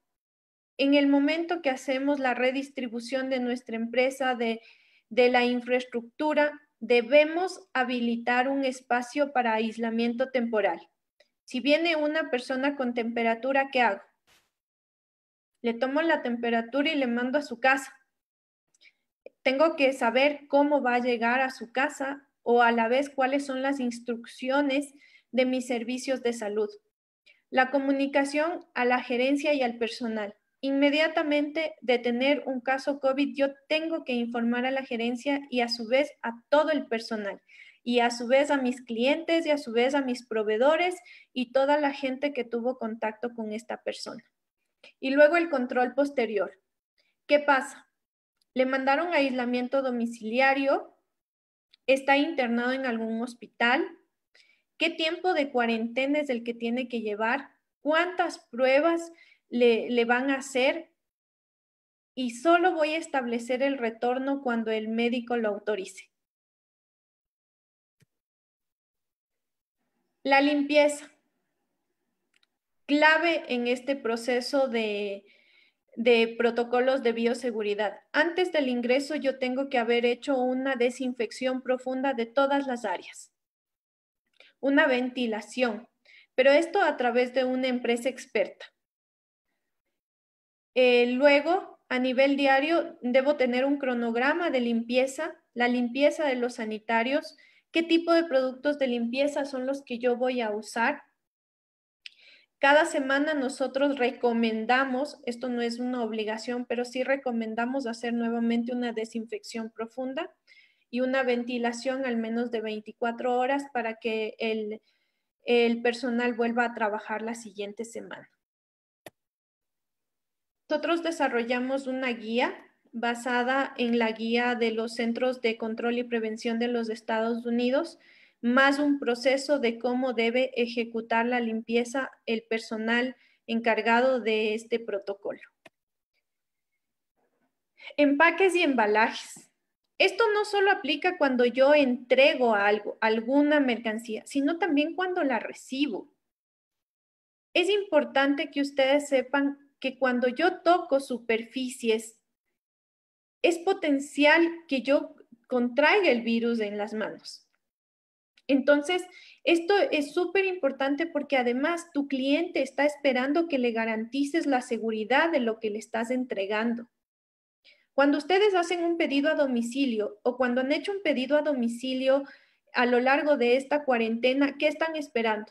En el momento que hacemos la redistribución de nuestra empresa, de, de la infraestructura, debemos habilitar un espacio para aislamiento temporal. Si viene una persona con temperatura, ¿qué hago? le tomo la temperatura y le mando a su casa. Tengo que saber cómo va a llegar a su casa o a la vez cuáles son las instrucciones de mis servicios de salud. La comunicación a la gerencia y al personal. Inmediatamente de tener un caso COVID, yo tengo que informar a la gerencia y a su vez a todo el personal y a su vez a mis clientes y a su vez a mis proveedores y toda la gente que tuvo contacto con esta persona. Y luego el control posterior. ¿Qué pasa? Le mandaron aislamiento domiciliario, está internado en algún hospital. ¿Qué tiempo de cuarentena es el que tiene que llevar? ¿Cuántas pruebas le, le van a hacer? Y solo voy a establecer el retorno cuando el médico lo autorice. La limpieza clave en este proceso de, protocolos de bioseguridad. Antes del ingreso yo tengo que haber hecho una desinfección profunda de todas las áreas, una ventilación, pero esto a través de una empresa experta. Eh, luego, a nivel diario, debo tener un cronograma de limpieza, la limpieza de los sanitarios, qué tipo de productos de limpieza son los que yo voy a usar, cada semana nosotros recomendamos, esto no es una obligación, pero sí recomendamos hacer nuevamente una desinfección profunda y una ventilación al menos de 24 horas para que el, el personal vuelva a trabajar la siguiente semana. Nosotros desarrollamos una guía basada en la guía de los Centros de Control y Prevención de los Estados Unidos, más un proceso de cómo debe ejecutar la limpieza el personal encargado de este protocolo. Empaques y embalajes. Esto no solo aplica cuando yo entrego algo, alguna mercancía, sino también cuando la recibo. Es importante que ustedes sepan que cuando yo toco superficies, es potencial que yo contraiga el virus en las manos. Entonces, esto es súper importante porque además tu cliente está esperando que le garantices la seguridad de lo que le estás entregando. Cuando ustedes hacen un pedido a domicilio o cuando han hecho un pedido a domicilio a lo largo de esta cuarentena, ¿qué están esperando?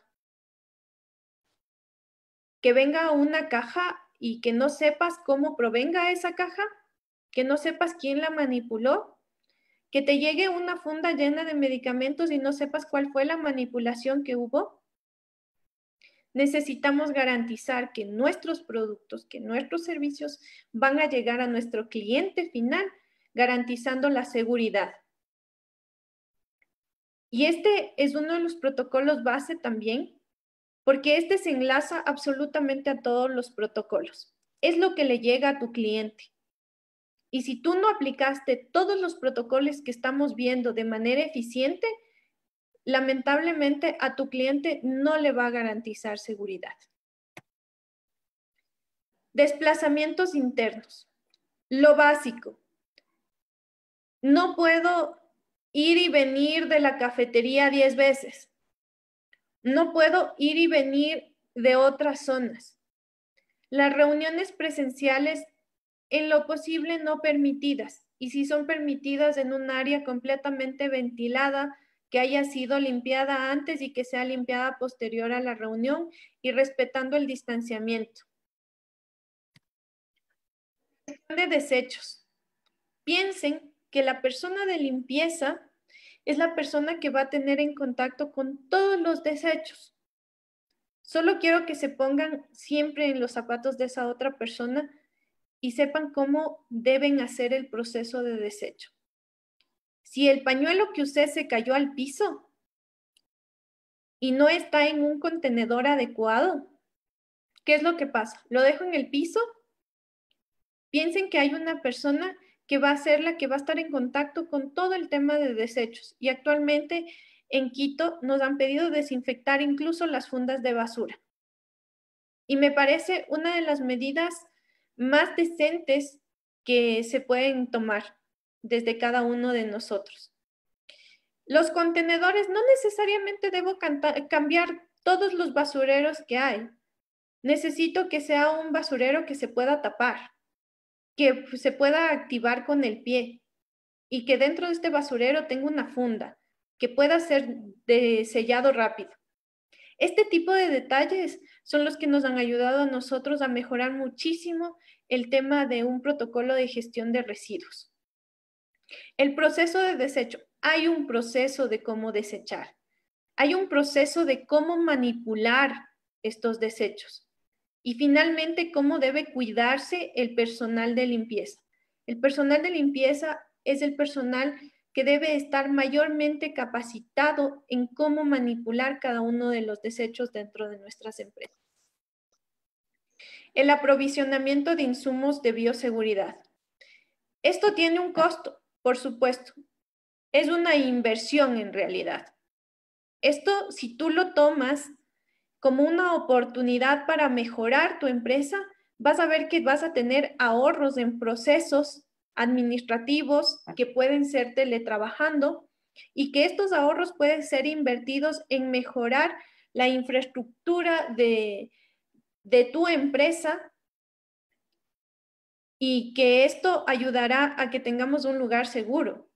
¿Que venga una caja y que no sepas cómo provenga esa caja? ¿Que no sepas quién la manipuló? que te llegue una funda llena de medicamentos y no sepas cuál fue la manipulación que hubo. Necesitamos garantizar que nuestros productos, que nuestros servicios van a llegar a nuestro cliente final, garantizando la seguridad. Y este es uno de los protocolos base también, porque este se enlaza absolutamente a todos los protocolos. Es lo que le llega a tu cliente. Y si tú no aplicaste todos los protocolos que estamos viendo de manera eficiente, lamentablemente a tu cliente no le va a garantizar seguridad. Desplazamientos internos. Lo básico. No puedo ir y venir de la cafetería 10 veces. No puedo ir y venir de otras zonas. Las reuniones presenciales en lo posible no permitidas y si son permitidas en un área completamente ventilada que haya sido limpiada antes y que sea limpiada posterior a la reunión y respetando el distanciamiento. De desechos. Piensen que la persona de limpieza es la persona que va a tener en contacto con todos los desechos. Solo quiero que se pongan siempre en los zapatos de esa otra persona y sepan cómo deben hacer el proceso de desecho. Si el pañuelo que usé se cayó al piso y no está en un contenedor adecuado, ¿qué es lo que pasa? ¿Lo dejo en el piso? Piensen que hay una persona que va a ser la que va a estar en contacto con todo el tema de desechos. Y actualmente en Quito nos han pedido desinfectar incluso las fundas de basura. Y me parece una de las medidas más decentes que se pueden tomar desde cada uno de nosotros. Los contenedores, no necesariamente debo cambiar todos los basureros que hay. Necesito que sea un basurero que se pueda tapar, que se pueda activar con el pie y que dentro de este basurero tenga una funda que pueda ser de sellado rápido. Este tipo de detalles son los que nos han ayudado a nosotros a mejorar muchísimo el tema de un protocolo de gestión de residuos. El proceso de desecho. Hay un proceso de cómo desechar. Hay un proceso de cómo manipular estos desechos. Y finalmente, cómo debe cuidarse el personal de limpieza. El personal de limpieza es el personal que debe estar mayormente capacitado en cómo manipular cada uno de los desechos dentro de nuestras empresas. El aprovisionamiento de insumos de bioseguridad. Esto tiene un costo, por supuesto. Es una inversión en realidad. Esto, si tú lo tomas como una oportunidad para mejorar tu empresa, vas a ver que vas a tener ahorros en procesos administrativos que pueden ser teletrabajando y que estos ahorros pueden ser invertidos en mejorar la infraestructura de, de tu empresa y que esto ayudará a que tengamos un lugar seguro.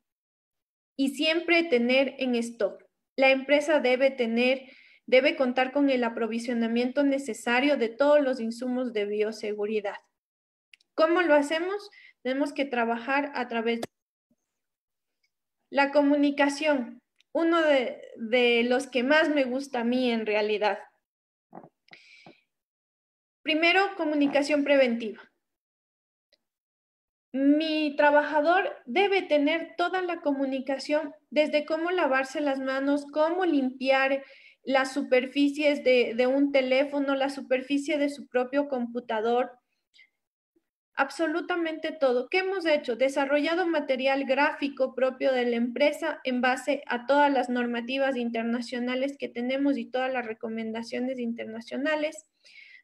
Y siempre tener en stock. La empresa debe tener, debe contar con el aprovisionamiento necesario de todos los insumos de bioseguridad. ¿Cómo lo hacemos? Tenemos que trabajar a través de la comunicación, uno de, los que más me gusta a mí en realidad. Primero, comunicación preventiva. Mi trabajador debe tener toda la comunicación, desde cómo lavarse las manos, cómo limpiar las superficies de, un teléfono, la superficie de su propio computador, absolutamente todo. ¿Qué hemos hecho? Desarrollado material gráfico propio de la empresa en base a todas las normativas internacionales que tenemos y todas las recomendaciones internacionales.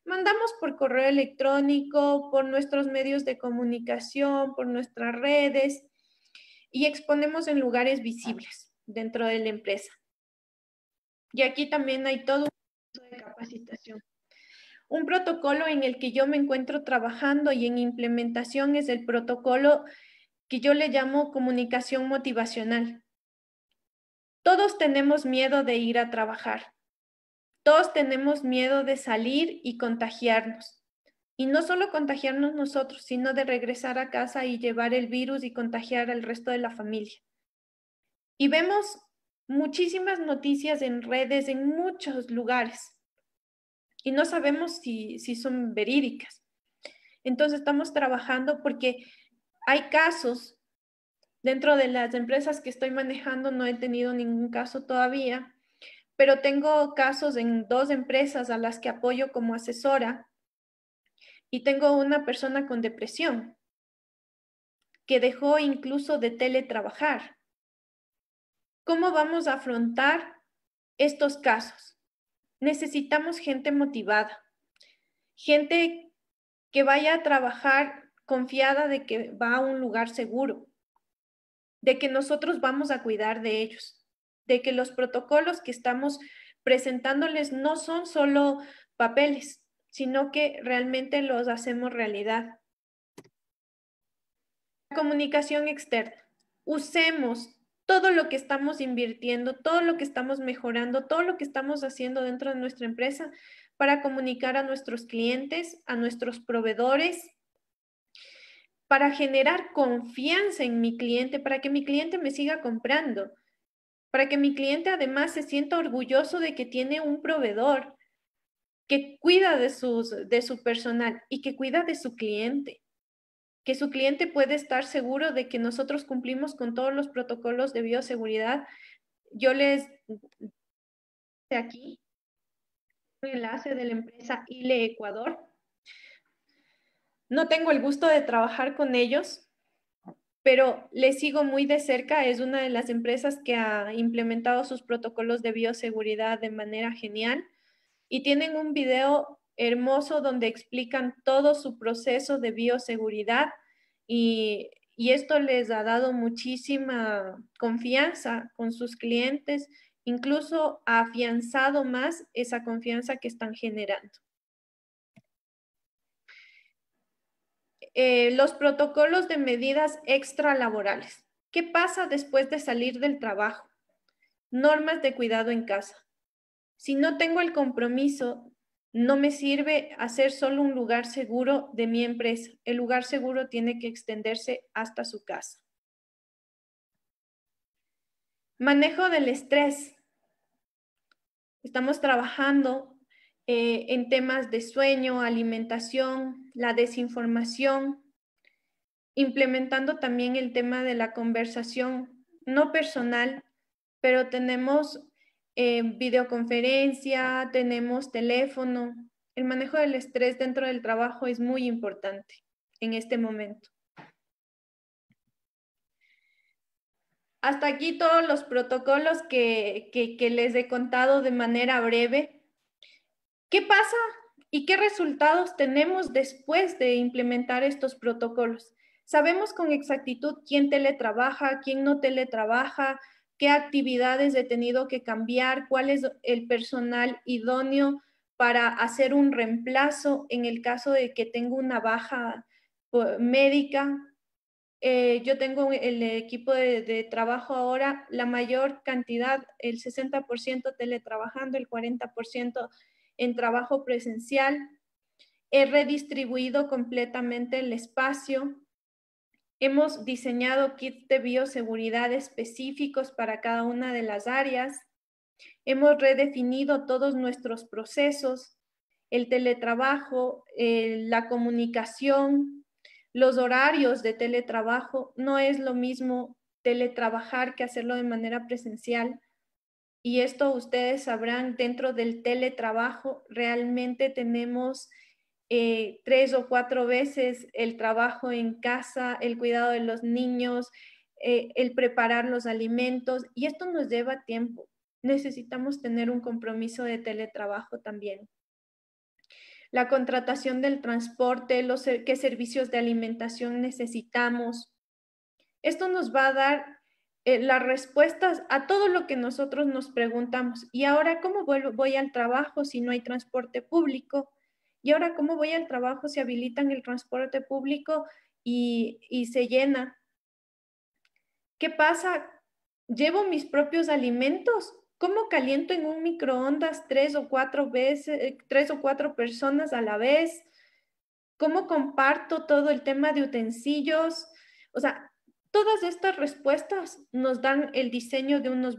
Mandamos por correo electrónico, por nuestros medios de comunicación, por nuestras redes y exponemos en lugares visibles dentro de la empresa. Y aquí también hay todo un proceso de capacitación. Un protocolo en el que yo me encuentro trabajando y en implementación es el protocolo que yo le llamo comunicación motivacional. Todos tenemos miedo de ir a trabajar. Todos tenemos miedo de salir y contagiarnos. Y no solo contagiarnos nosotros, sino de regresar a casa y llevar el virus y contagiar al resto de la familia. Y vemos muchísimas noticias en redes, en muchos lugares, y no sabemos si, si son verídicas. Entonces estamos trabajando porque hay casos dentro de las empresas que estoy manejando, no he tenido ningún caso todavía, pero tengo casos en dos empresas a las que apoyo como asesora y tengo una persona con depresión que dejó incluso de teletrabajar. ¿Cómo vamos a afrontar estos casos? necesitamos gente motivada, gente que vaya a trabajar confiada de que va a un lugar seguro, de que nosotros vamos a cuidar de ellos, de que los protocolos que estamos presentándoles no son solo papeles, sino que realmente los hacemos realidad. Comunicación externa. Usemos todo lo que estamos invirtiendo, todo lo que estamos mejorando, todo lo que estamos haciendo dentro de nuestra empresa para comunicar a nuestros clientes, a nuestros proveedores, para generar confianza en mi cliente, para que mi cliente me siga comprando, para que mi cliente además se sienta orgulloso de que tiene un proveedor que cuida de, sus, de su personal y que cuida de su cliente que su cliente puede estar seguro de que nosotros cumplimos con todos los protocolos de bioseguridad. Yo les de aquí un enlace de la empresa ILE Ecuador. No tengo el gusto de trabajar con ellos, pero les sigo muy de cerca. Es una de las empresas que ha implementado sus protocolos de bioseguridad de manera genial y tienen un video hermoso donde explican todo su proceso de bioseguridad y, esto les ha dado muchísima confianza con sus clientes, incluso ha afianzado más esa confianza que están generando. Eh, los protocolos de medidas extralaborales. ¿Qué pasa después de salir del trabajo? Normas de cuidado en casa. Si no tengo el compromiso no me sirve hacer solo un lugar seguro de mi empresa. El lugar seguro tiene que extenderse hasta su casa. Manejo del estrés. Estamos trabajando eh, en temas de sueño, alimentación, la desinformación, implementando también el tema de la conversación no personal, pero tenemos videoconferencia, tenemos teléfono. El manejo del estrés dentro del trabajo es muy importante en este momento. Hasta aquí todos los protocolos que, que les he contado de manera breve. ¿Qué pasa y qué resultados tenemos después de implementar estos protocolos? Sabemos con exactitud quién teletrabaja, quién no teletrabaja, qué actividades he tenido que cambiar, cuál es el personal idóneo para hacer un reemplazo en el caso de que tengo una baja pues, médica. Eh, yo tengo el equipo de, trabajo ahora, la mayor cantidad, el 60% teletrabajando, el 40% en trabajo presencial. He redistribuido completamente el espacio. Hemos diseñado kits de bioseguridad específicos para cada una de las áreas. Hemos redefinido todos nuestros procesos, el teletrabajo, eh, la comunicación, los horarios de teletrabajo. No es lo mismo teletrabajar que hacerlo de manera presencial. Y esto ustedes sabrán, dentro del teletrabajo realmente tenemos eh, tres o cuatro veces el trabajo en casa, el cuidado de los niños, eh, el preparar los alimentos, y esto nos lleva tiempo. Necesitamos tener un compromiso de teletrabajo también. La contratación del transporte, los, qué servicios de alimentación necesitamos. Esto nos va a dar eh, las respuestas a todo lo que nosotros nos preguntamos. ¿Y ahora cómo voy al trabajo si no hay transporte público? ¿Y ahora cómo voy al trabajo si habilitan el transporte público y, se llena? ¿Qué pasa? ¿Llevo mis propios alimentos? ¿Cómo caliento en un microondas tres o cuatro veces, eh, tres o cuatro personas a la vez? ¿Cómo comparto todo el tema de utensilios? O sea, todas estas respuestas nos dan el diseño de unos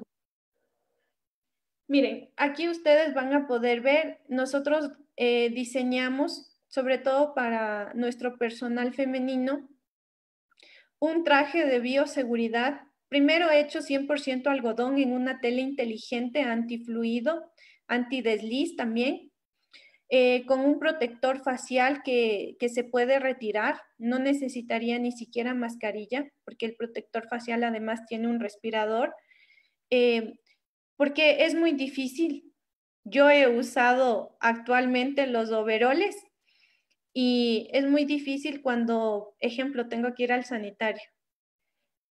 Miren, aquí ustedes van a poder ver, nosotros eh, diseñamos, sobre todo para nuestro personal femenino, un traje de bioseguridad, primero hecho 100% algodón en una tela inteligente antifluido, antidesliz también, eh, con un protector facial que, se puede retirar, no necesitaría ni siquiera mascarilla, porque el protector facial además tiene un respirador, eh, porque es muy difícil yo he usado actualmente los overoles y es muy difícil cuando, ejemplo, tengo que ir al sanitario.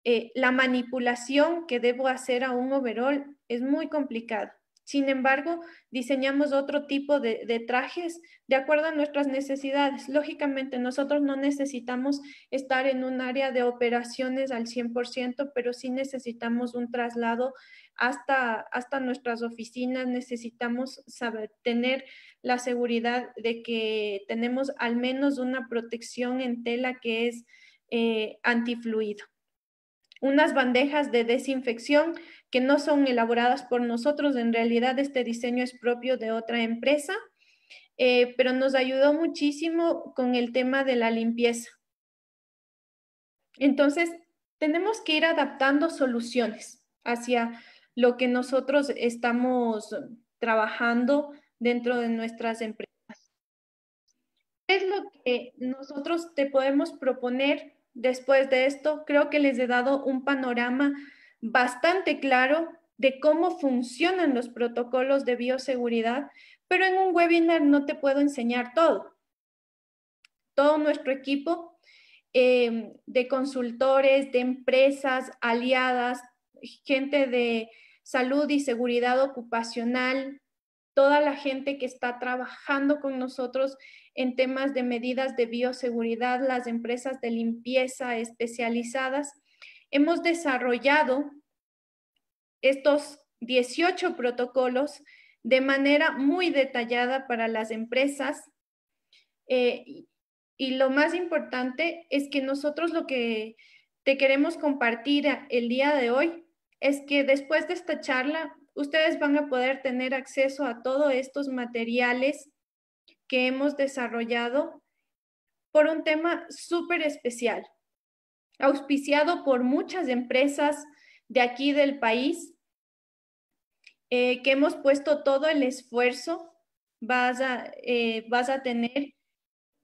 Eh, la manipulación que debo hacer a un overol es muy complicada. Sin embargo, diseñamos otro tipo de, de, trajes de acuerdo a nuestras necesidades. Lógicamente, nosotros no necesitamos estar en un área de operaciones al 100%, pero sí necesitamos un traslado hasta, hasta nuestras oficinas. Necesitamos saber, tener la seguridad de que tenemos al menos una protección en tela que es eh, antifluido. Unas bandejas de desinfección que no son elaboradas por nosotros. En realidad este diseño es propio de otra empresa, eh, pero nos ayudó muchísimo con el tema de la limpieza. Entonces, tenemos que ir adaptando soluciones hacia lo que nosotros estamos trabajando dentro de nuestras empresas. ¿Qué es lo que nosotros te podemos proponer después de esto? Creo que les he dado un panorama bastante claro de cómo funcionan los protocolos de bioseguridad, pero en un webinar no te puedo enseñar todo. Todo nuestro equipo eh, de consultores, de empresas, aliadas, gente de salud y seguridad ocupacional, toda la gente que está trabajando con nosotros en temas de medidas de bioseguridad, las empresas de limpieza especializadas. Hemos desarrollado estos 18 protocolos de manera muy detallada para las empresas. Eh, y lo más importante es que nosotros lo que te queremos compartir el día de hoy es que después de esta charla, ustedes van a poder tener acceso a todos estos materiales que hemos desarrollado por un tema súper especial, auspiciado por muchas empresas de aquí del país, eh, que hemos puesto todo el esfuerzo. Vas eh, vas a tener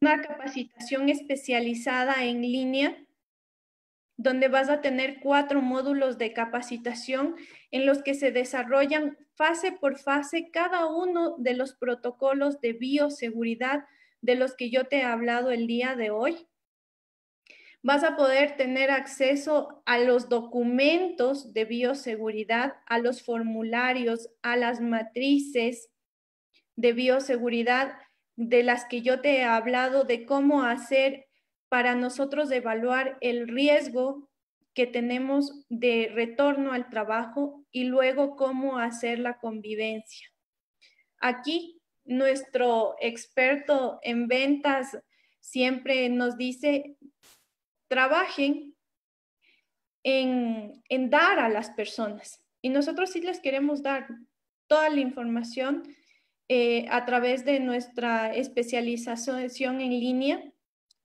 una capacitación especializada en línea donde vas a tener cuatro módulos de capacitación en los que se desarrollan fase por fase cada uno de los protocolos de bioseguridad de los que yo te he hablado el día de hoy. Vas a poder tener acceso a los documentos de bioseguridad, a los formularios, a las matrices de bioseguridad de las que yo te he hablado de cómo hacer para nosotros evaluar el riesgo que tenemos de retorno al trabajo y luego cómo hacer la convivencia. Aquí nuestro experto en ventas siempre nos dice, trabajen en, en, dar a las personas. Y nosotros sí les queremos dar toda la información eh, a través de nuestra especialización en línea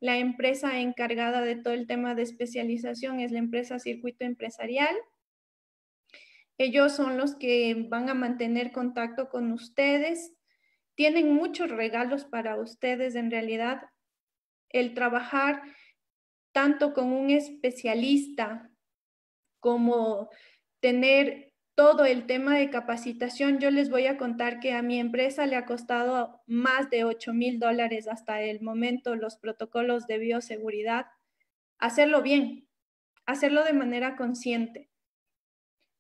la empresa encargada de todo el tema de especialización es la empresa Circuito Empresarial. Ellos son los que van a mantener contacto con ustedes. Tienen muchos regalos para ustedes en realidad. El trabajar tanto con un especialista como tener todo el tema de capacitación, yo les voy a contar que a mi empresa le ha costado más de 8 mil dólares hasta el momento los protocolos de bioseguridad. Hacerlo bien, hacerlo de manera consciente.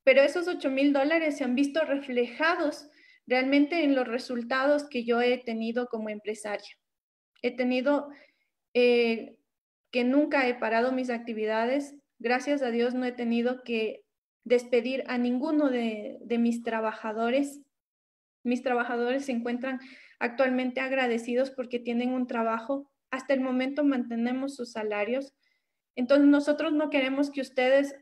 Pero esos 8 mil dólares se han visto reflejados realmente en los resultados que yo he tenido como empresaria. He tenido eh, que nunca he parado mis actividades. Gracias a Dios no he tenido que despedir a ninguno de, mis trabajadores. Mis trabajadores se encuentran actualmente agradecidos porque tienen un trabajo. Hasta el momento mantenemos sus salarios. Entonces nosotros no queremos que ustedes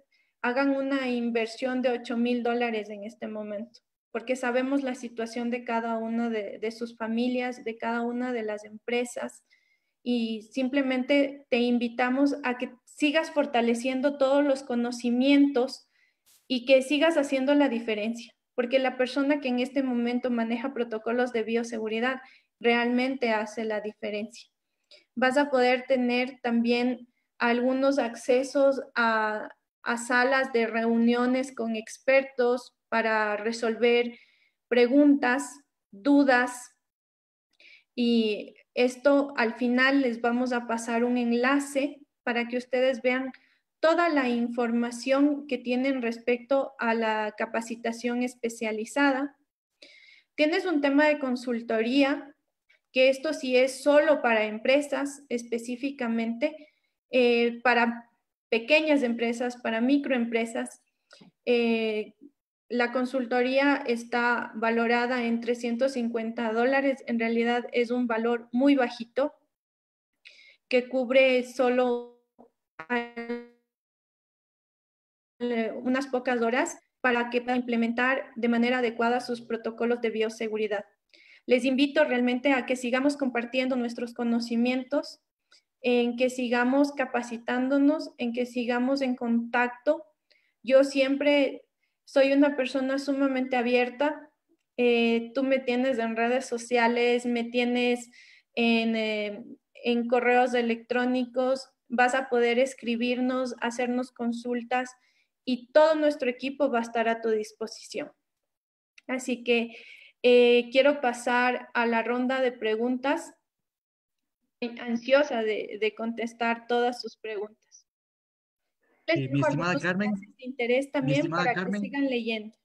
hagan una inversión de 8 mil dólares en este momento, porque sabemos la situación de cada una de, de, sus familias, de cada una de las empresas, y simplemente te invitamos a que sigas fortaleciendo todos los conocimientos y que sigas haciendo la diferencia, porque la persona que en este momento maneja protocolos de bioseguridad realmente hace la diferencia. Vas a poder tener también algunos accesos a, salas de reuniones con expertos para resolver preguntas, dudas y esto al final les vamos a pasar un enlace para que ustedes vean toda la información que tienen respecto a la capacitación especializada. Tienes un tema de consultoría, que esto sí es solo para empresas específicamente, eh, para pequeñas empresas, para microempresas. Eh, la consultoría está valorada en 350 dólares. En realidad es un valor muy bajito que cubre solo eh, unas pocas horas para que puedan implementar de manera adecuada sus protocolos de bioseguridad. Les invito realmente a que sigamos compartiendo nuestros conocimientos, en que sigamos capacitándonos, en que sigamos en contacto. Yo siempre soy una persona sumamente abierta. Eh, tú me tienes en redes sociales, me tienes en, eh, en correos electrónicos, vas a poder escribirnos, hacernos consultas y todo nuestro equipo va a estar a tu disposición. Así que eh, quiero pasar a la ronda de preguntas, eh, ansiosa de, contestar todas sus preguntas. Les mi estimada Carmen, interés también para que sigan leyendo.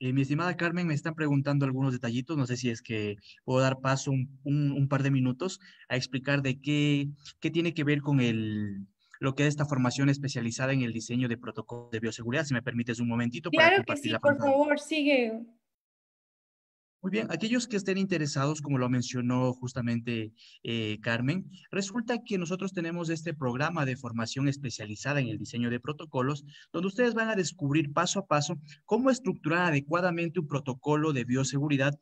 mi estimada Carmen, me están preguntando algunos detallitos, no sé si es que puedo dar paso un, un par de minutos a explicar de qué, qué tiene que ver con el, lo que es esta formación especializada en el diseño de protocolos de bioseguridad. Si me permites un momentito. Claro para que sí, por favor, sigue. Muy bien, aquellos que estén interesados, como lo mencionó justamente eh, Carmen, resulta que nosotros tenemos este programa de formación especializada en el diseño de protocolos, donde ustedes van a descubrir paso a paso cómo estructurar adecuadamente un protocolo de bioseguridad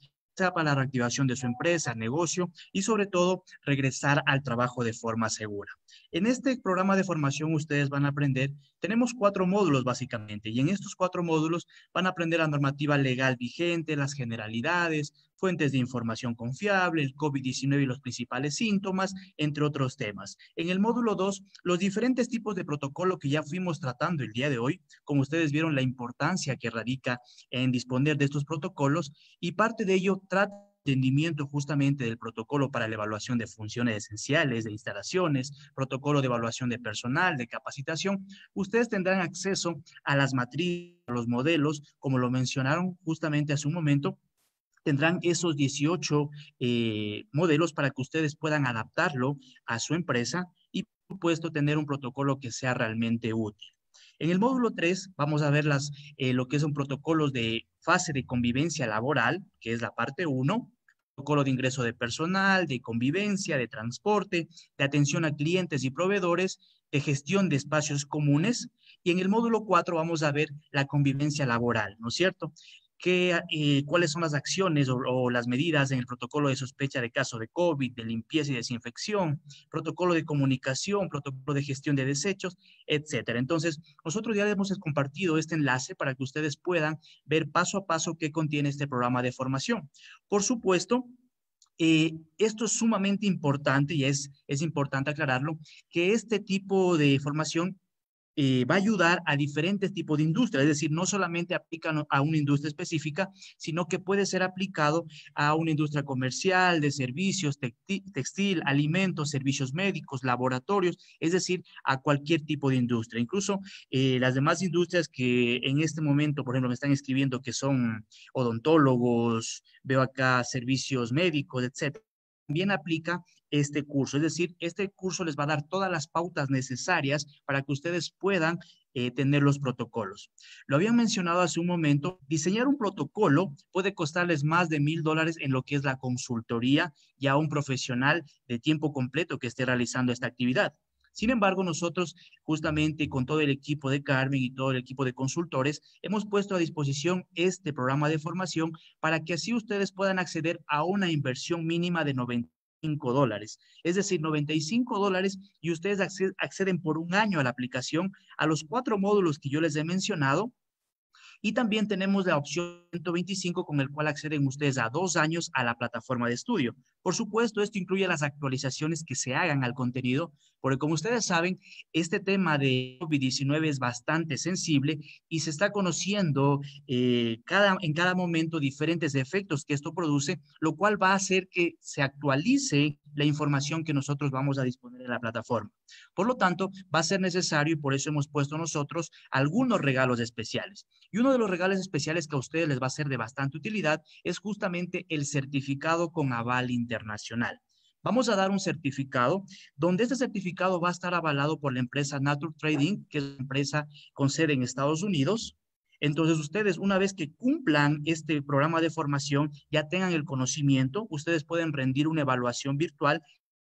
para la reactivación de su empresa, negocio y sobre todo regresar al trabajo de forma segura. En este programa de formación ustedes van a aprender, tenemos cuatro módulos básicamente y en estos cuatro módulos van a aprender la normativa legal vigente, las generalidades, fuentes de información confiable, el COVID-19 y los principales síntomas, entre otros temas. En el módulo 2, los diferentes tipos de protocolo que ya fuimos tratando el día de hoy, como ustedes vieron la importancia que radica en disponer de estos protocolos y parte de ello trata entendimiento justamente del protocolo para la evaluación de funciones esenciales, de instalaciones, protocolo de evaluación de personal, de capacitación, ustedes tendrán acceso a las matrices, a los modelos, como lo mencionaron justamente hace un momento, tendrán esos 18 eh, modelos para que ustedes puedan adaptarlo a su empresa y, por supuesto, tener un protocolo que sea realmente útil. En el módulo 3 vamos a ver las, eh, lo que son protocolos de fase de convivencia laboral, que es la parte 1, protocolo de ingreso de personal, de convivencia, de transporte, de atención a clientes y proveedores, de gestión de espacios comunes. Y en el módulo 4 vamos a ver la convivencia laboral, ¿no es cierto? qué, ah, cuáles son las acciones o, las medidas en el protocolo de sospecha de caso de COVID, de limpieza y desinfección, protocolo de comunicación, protocolo de gestión de desechos, etcétera. Entonces, nosotros ya hemos compartido este enlace para que ustedes puedan ver paso a paso qué contiene este programa de formación. Por supuesto, eh, esto es sumamente importante y es, es importante aclararlo, que este tipo de formación eh, va a ayudar a diferentes tipos de industrias, es decir, no solamente aplica a una industria específica, sino que puede ser aplicado a una industria comercial, de servicios, textil, alimentos, servicios médicos, laboratorios, es decir, a cualquier tipo de industria. Incluso eh, las demás industrias que en este momento, por ejemplo, me están escribiendo que son odontólogos, veo acá servicios médicos, etcétera también aplica este curso. Es decir, este curso les va a dar todas las pautas necesarias para que ustedes puedan eh, tener los protocolos. Lo había mencionado hace un momento, diseñar un protocolo puede costarles más de mil dólares en lo que es la consultoría y a un profesional de tiempo completo que esté realizando esta actividad. Sin embargo, nosotros justamente con todo el equipo de Carmen y todo el equipo de consultores hemos puesto a disposición este programa de formación para que así ustedes puedan acceder a una inversión mínima de 95 dólares. Es decir, 95 dólares y ustedes acceden por un año a la aplicación a los cuatro módulos que yo les he mencionado y también tenemos la opción 125 con el cual acceden ustedes a dos años a la plataforma de estudio. Por supuesto, esto incluye las actualizaciones que se hagan al contenido, porque como ustedes saben, este tema de COVID-19 es bastante sensible y se está conociendo eh, cada, en cada momento diferentes efectos que esto produce, lo cual va a hacer que se actualice la información que nosotros vamos a disponer en la plataforma. Por lo tanto, va a ser necesario y por eso hemos puesto nosotros algunos regalos especiales. Y uno de los regalos especiales que a ustedes les va a ser de bastante utilidad es justamente el certificado con aval internacional. Vamos a dar un certificado donde este certificado va a estar avalado por la empresa Natural Trading, que es una empresa con sede en Estados Unidos, entonces, ustedes, una vez que cumplan este programa de formación, ya tengan el conocimiento, ustedes pueden rendir una evaluación virtual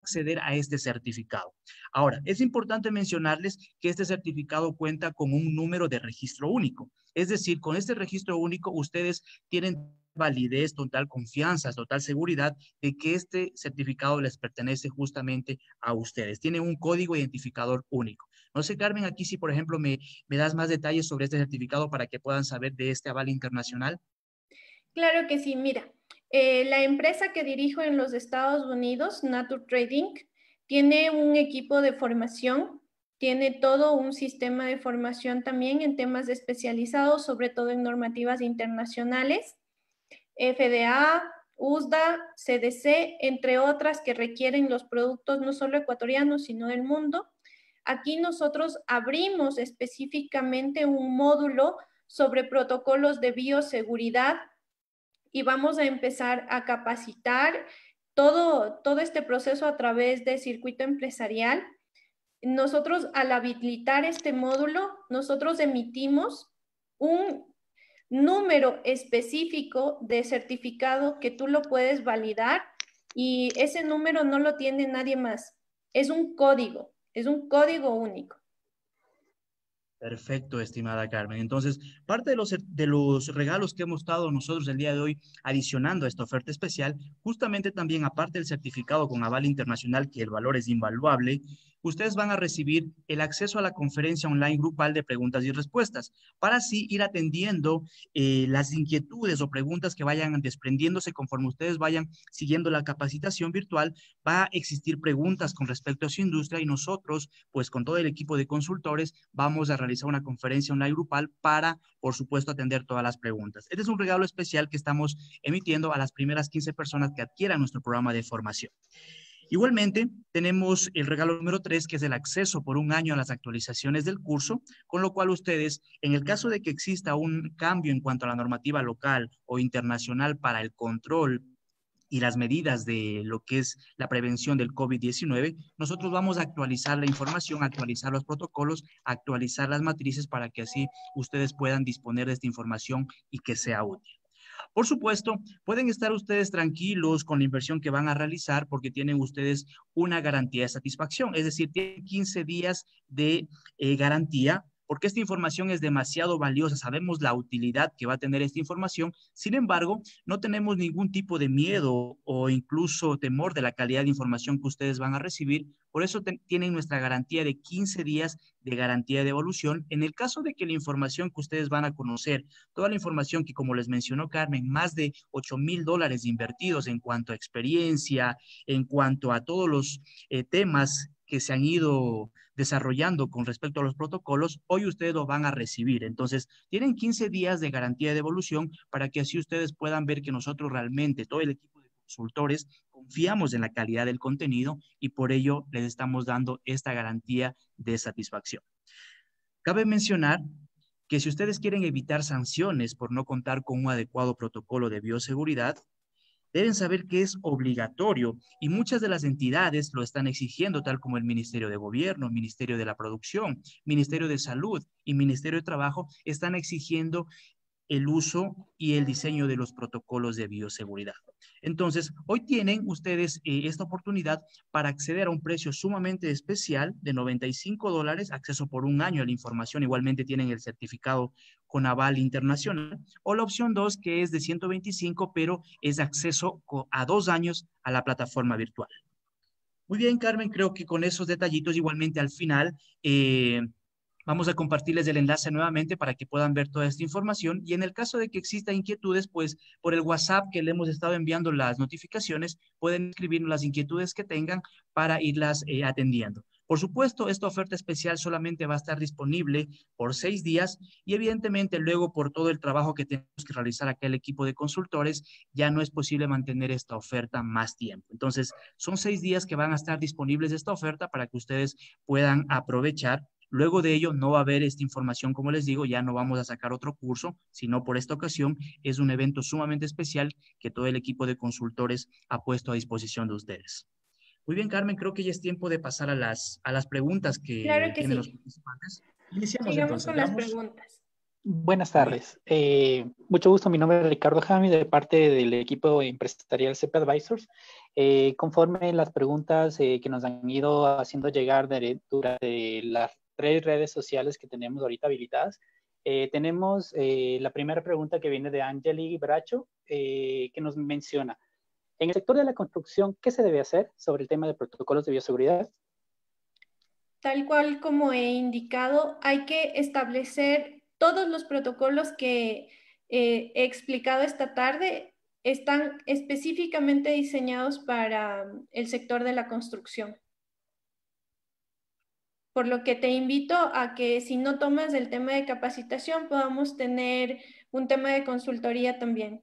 acceder a este certificado. Ahora, es importante mencionarles que este certificado cuenta con un número de registro único. Es decir, con este registro único ustedes tienen validez, total confianza, total seguridad de que este certificado les pertenece justamente a ustedes. Tiene un código identificador único. No sé, Carmen, aquí si, por ejemplo, me, me das más detalles sobre este certificado para que puedan saber de este aval internacional. Claro que sí, mira, eh, la empresa que dirijo en los Estados Unidos, Natur Trading, tiene un equipo de formación, tiene todo un sistema de formación también en temas especializados, sobre todo en normativas internacionales, FDA, USDA, CDC, entre otras que requieren los productos no solo ecuatorianos, sino del mundo. Aquí nosotros abrimos específicamente un módulo sobre protocolos de bioseguridad y vamos a empezar a capacitar todo, este proceso a través de circuito empresarial. Nosotros al habilitar este módulo, nosotros emitimos un número específico de certificado que tú lo puedes validar y ese número no lo tiene nadie más. Es un código. Es un código único. Perfecto, estimada Carmen. Entonces, parte de los, de los regalos que hemos dado nosotros el día de hoy adicionando a esta oferta especial, justamente también aparte del certificado con aval internacional, que el valor es invaluable, ustedes van a recibir el acceso a la conferencia online grupal de preguntas y respuestas para así ir atendiendo eh, las inquietudes o preguntas que vayan desprendiéndose conforme ustedes vayan siguiendo la capacitación virtual. Va a existir preguntas con respecto a su industria y nosotros, pues con todo el equipo de consultores, vamos a realizar una conferencia online grupal para, por supuesto, atender todas las preguntas. Este es un regalo especial que estamos emitiendo a las primeras 15 personas que adquieran nuestro programa de formación. Igualmente, tenemos el regalo número tres, que es el acceso por un año a las actualizaciones del curso, con lo cual ustedes, en el caso de que exista un cambio en cuanto a la normativa local o internacional para el control y las medidas de lo que es la prevención del COVID-19, nosotros vamos a actualizar la información, actualizar los protocolos, actualizar las matrices para que así ustedes puedan disponer de esta información y que sea útil. Por supuesto, pueden estar ustedes tranquilos con la inversión que van a realizar porque tienen ustedes una garantía de satisfacción, es decir, tienen 15 días de eh, garantía porque esta información es demasiado valiosa, sabemos la utilidad que va a tener esta información, sin embargo, no tenemos ningún tipo de miedo o incluso temor de la calidad de información que ustedes van a recibir, por eso tienen nuestra garantía de 15 días de garantía de evolución. En el caso de que la información que ustedes van a conocer, toda la información que, como les mencionó Carmen, más de 8 mil dólares invertidos en cuanto a experiencia, en cuanto a todos los eh, temas que se han ido desarrollando con respecto a los protocolos, hoy ustedes lo van a recibir. Entonces, tienen 15 días de garantía de devolución para que así ustedes puedan ver que nosotros realmente, todo el equipo de consultores, confiamos en la calidad del contenido y por ello les estamos dando esta garantía de satisfacción. Cabe mencionar que si ustedes quieren evitar sanciones por no contar con un adecuado protocolo de bioseguridad, deben saber que es obligatorio y muchas de las entidades lo están exigiendo, tal como el Ministerio de Gobierno, Ministerio de la Producción, Ministerio de Salud y Ministerio de Trabajo, están exigiendo el uso y el diseño de los protocolos de bioseguridad. Entonces, hoy tienen ustedes eh, esta oportunidad para acceder a un precio sumamente especial de 95 dólares, acceso por un año a la información, igualmente tienen el certificado con aval internacional, o la opción 2, que es de 125, pero es acceso a dos años a la plataforma virtual. Muy bien, Carmen, creo que con esos detallitos igualmente al final eh, vamos a compartirles el enlace nuevamente para que puedan ver toda esta información y en el caso de que exista inquietudes, pues por el WhatsApp que le hemos estado enviando las notificaciones, pueden escribirnos las inquietudes que tengan para irlas eh, atendiendo. Por supuesto, esta oferta especial solamente va a estar disponible por seis días y evidentemente luego por todo el trabajo que tenemos que realizar acá el equipo de consultores, ya no es posible mantener esta oferta más tiempo. Entonces, son seis días que van a estar disponibles esta oferta para que ustedes puedan aprovechar Luego de ello, no va a haber esta información, como les digo, ya no vamos a sacar otro curso, sino por esta ocasión es un evento sumamente especial que todo el equipo de consultores ha puesto a disposición de ustedes. Muy bien, Carmen, creo que ya es tiempo de pasar a las, a las preguntas que, claro que sí. los participantes. Iniciamos con las preguntas. Buenas tardes. Eh, mucho gusto. Mi nombre es Ricardo Jami, de parte del equipo empresarial CEP Advisors. Eh, conforme las preguntas eh, que nos han ido haciendo llegar de, las tres redes sociales que tenemos ahorita habilitadas, tenemos la primera pregunta que viene de Angeli Bracho, que nos menciona. En el sector de la construcción, ¿qué se debe hacer sobre el tema de protocolos de bioseguridad? Tal cual como he indicado, hay que establecer todos los protocolos que eh, he explicado esta tarde, están específicamente diseñados para mm, el sector de la construcción. Por lo que te invito a que si no tomas el tema de capacitación, podamos tener un tema de consultoría también.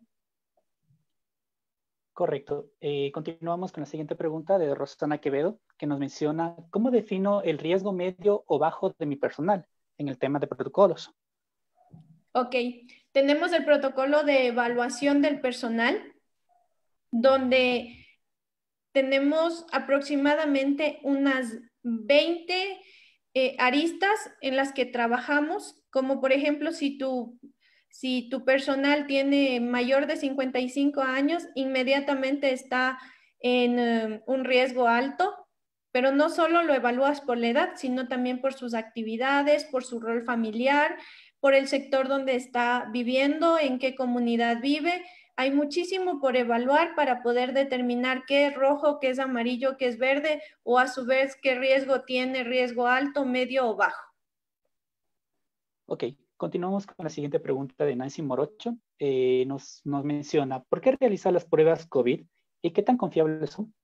Correcto. Eh, continuamos con la siguiente pregunta de Rosana Quevedo, que nos menciona, ¿cómo defino el riesgo medio o bajo de mi personal en el tema de protocolos? Ok, tenemos el protocolo de evaluación del personal, donde tenemos aproximadamente unas 20 eh, aristas en las que trabajamos, como por ejemplo si tú... Si tu personal tiene mayor de 55 años, inmediatamente está en eh, un riesgo alto, pero no solo lo evalúas por la edad, sino también por sus actividades, por su rol familiar, por el sector donde está viviendo, en qué comunidad vive. Hay muchísimo por evaluar para poder determinar qué es rojo, qué es amarillo, qué es verde o a su vez qué riesgo tiene, riesgo alto, medio o bajo. Ok, Continuamos con la siguiente pregunta de Nancy Morocho. Eh, nos, menciona, ¿por qué realizar las pruebas COVID y qué tan confiables son?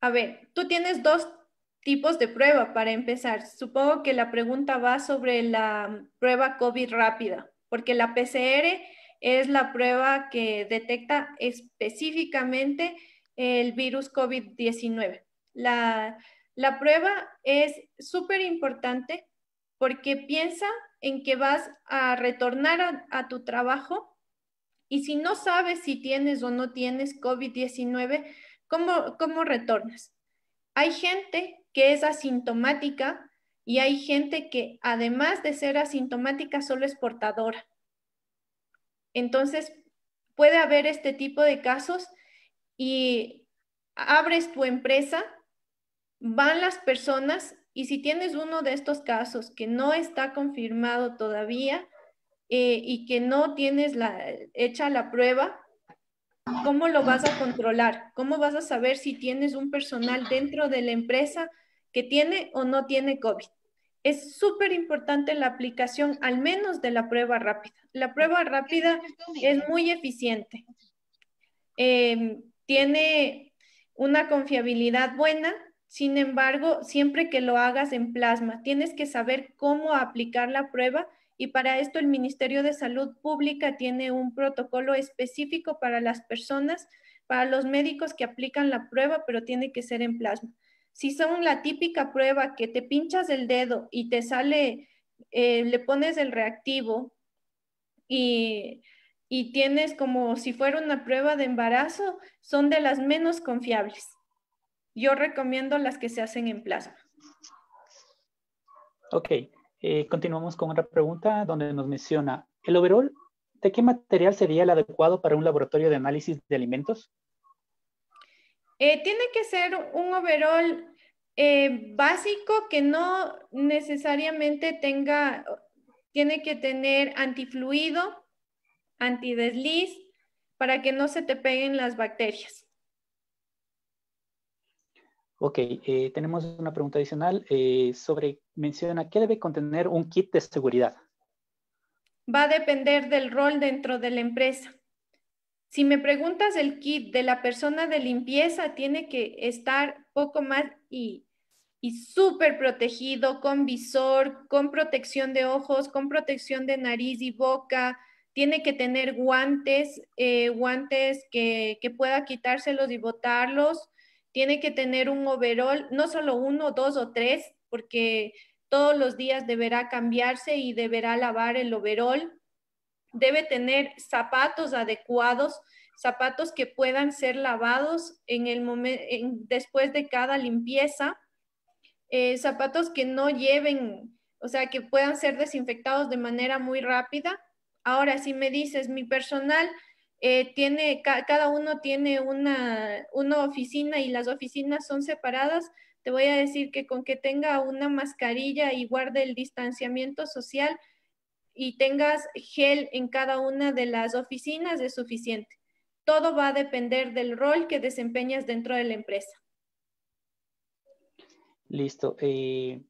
A ver, tú tienes dos tipos de prueba para empezar. Supongo que la pregunta va sobre la prueba COVID rápida, porque la PCR es la prueba que detecta específicamente el virus COVID-19. La, la, prueba es súper importante porque piensa en que vas a retornar a, tu trabajo y si no sabes si tienes o no tienes COVID-19, ¿cómo, ¿cómo retornas? Hay gente que es asintomática y hay gente que además de ser asintomática solo es portadora. Entonces, puede haber este tipo de casos y abres tu empresa, van las personas y si tienes uno de estos casos que no está confirmado todavía eh, y que no tienes la, hecha la prueba, ¿cómo lo vas a controlar? ¿Cómo vas a saber si tienes un personal dentro de la empresa que tiene o no tiene COVID? Es súper importante la aplicación al menos de la prueba rápida. La prueba rápida es muy eficiente. Em, tiene una confiabilidad buena sin embargo, siempre que lo hagas en plasma, tienes que saber cómo aplicar la prueba y para esto el Ministerio de Salud Pública tiene un protocolo específico para las personas, para los médicos que aplican la prueba, pero tiene que ser en plasma. Si son la típica prueba que te pinchas el dedo y te sale, eh, le pones el reactivo y tienes como si fuera una prueba de embarazo, son de las menos confiables. Yo recomiendo las que se hacen en plasma. Ok, eh, continuamos con otra pregunta donde nos menciona, ¿el overall de qué material sería el adecuado para un laboratorio de análisis de alimentos? Eh, tiene que ser un overall eh, básico que no necesariamente tenga, tiene que tener antifluido, antidesliz, para que no se te peguen las bacterias. Ok, eh, tenemos una pregunta adicional eh, sobre, menciona, ¿qué debe contener un kit de seguridad? Va a depender del rol dentro de la empresa. Si me preguntas el kit de la persona de limpieza, tiene que estar poco más y, y súper protegido, con visor, con protección de ojos, con protección de nariz y boca. Tiene que tener guantes, eh, guantes que, que pueda quitárselos y botarlos tiene que tener un overol, no solo uno, dos o tres, porque todos los días deberá cambiarse y deberá lavar el overol. Debe tener zapatos adecuados, zapatos que puedan ser lavados en el después de cada limpieza. Eh, zapatos que no lleven, o sea, que puedan ser desinfectados de manera muy rápida. Ahora, si me dices, mi personal eh, tiene, cada uno tiene una, una oficina y las oficinas son separadas, te voy a decir que con que tenga una mascarilla y guarde el distanciamiento social y tengas gel en cada una de las oficinas es suficiente. Todo va a depender del rol que desempeñas dentro de la empresa. Listo. Eh,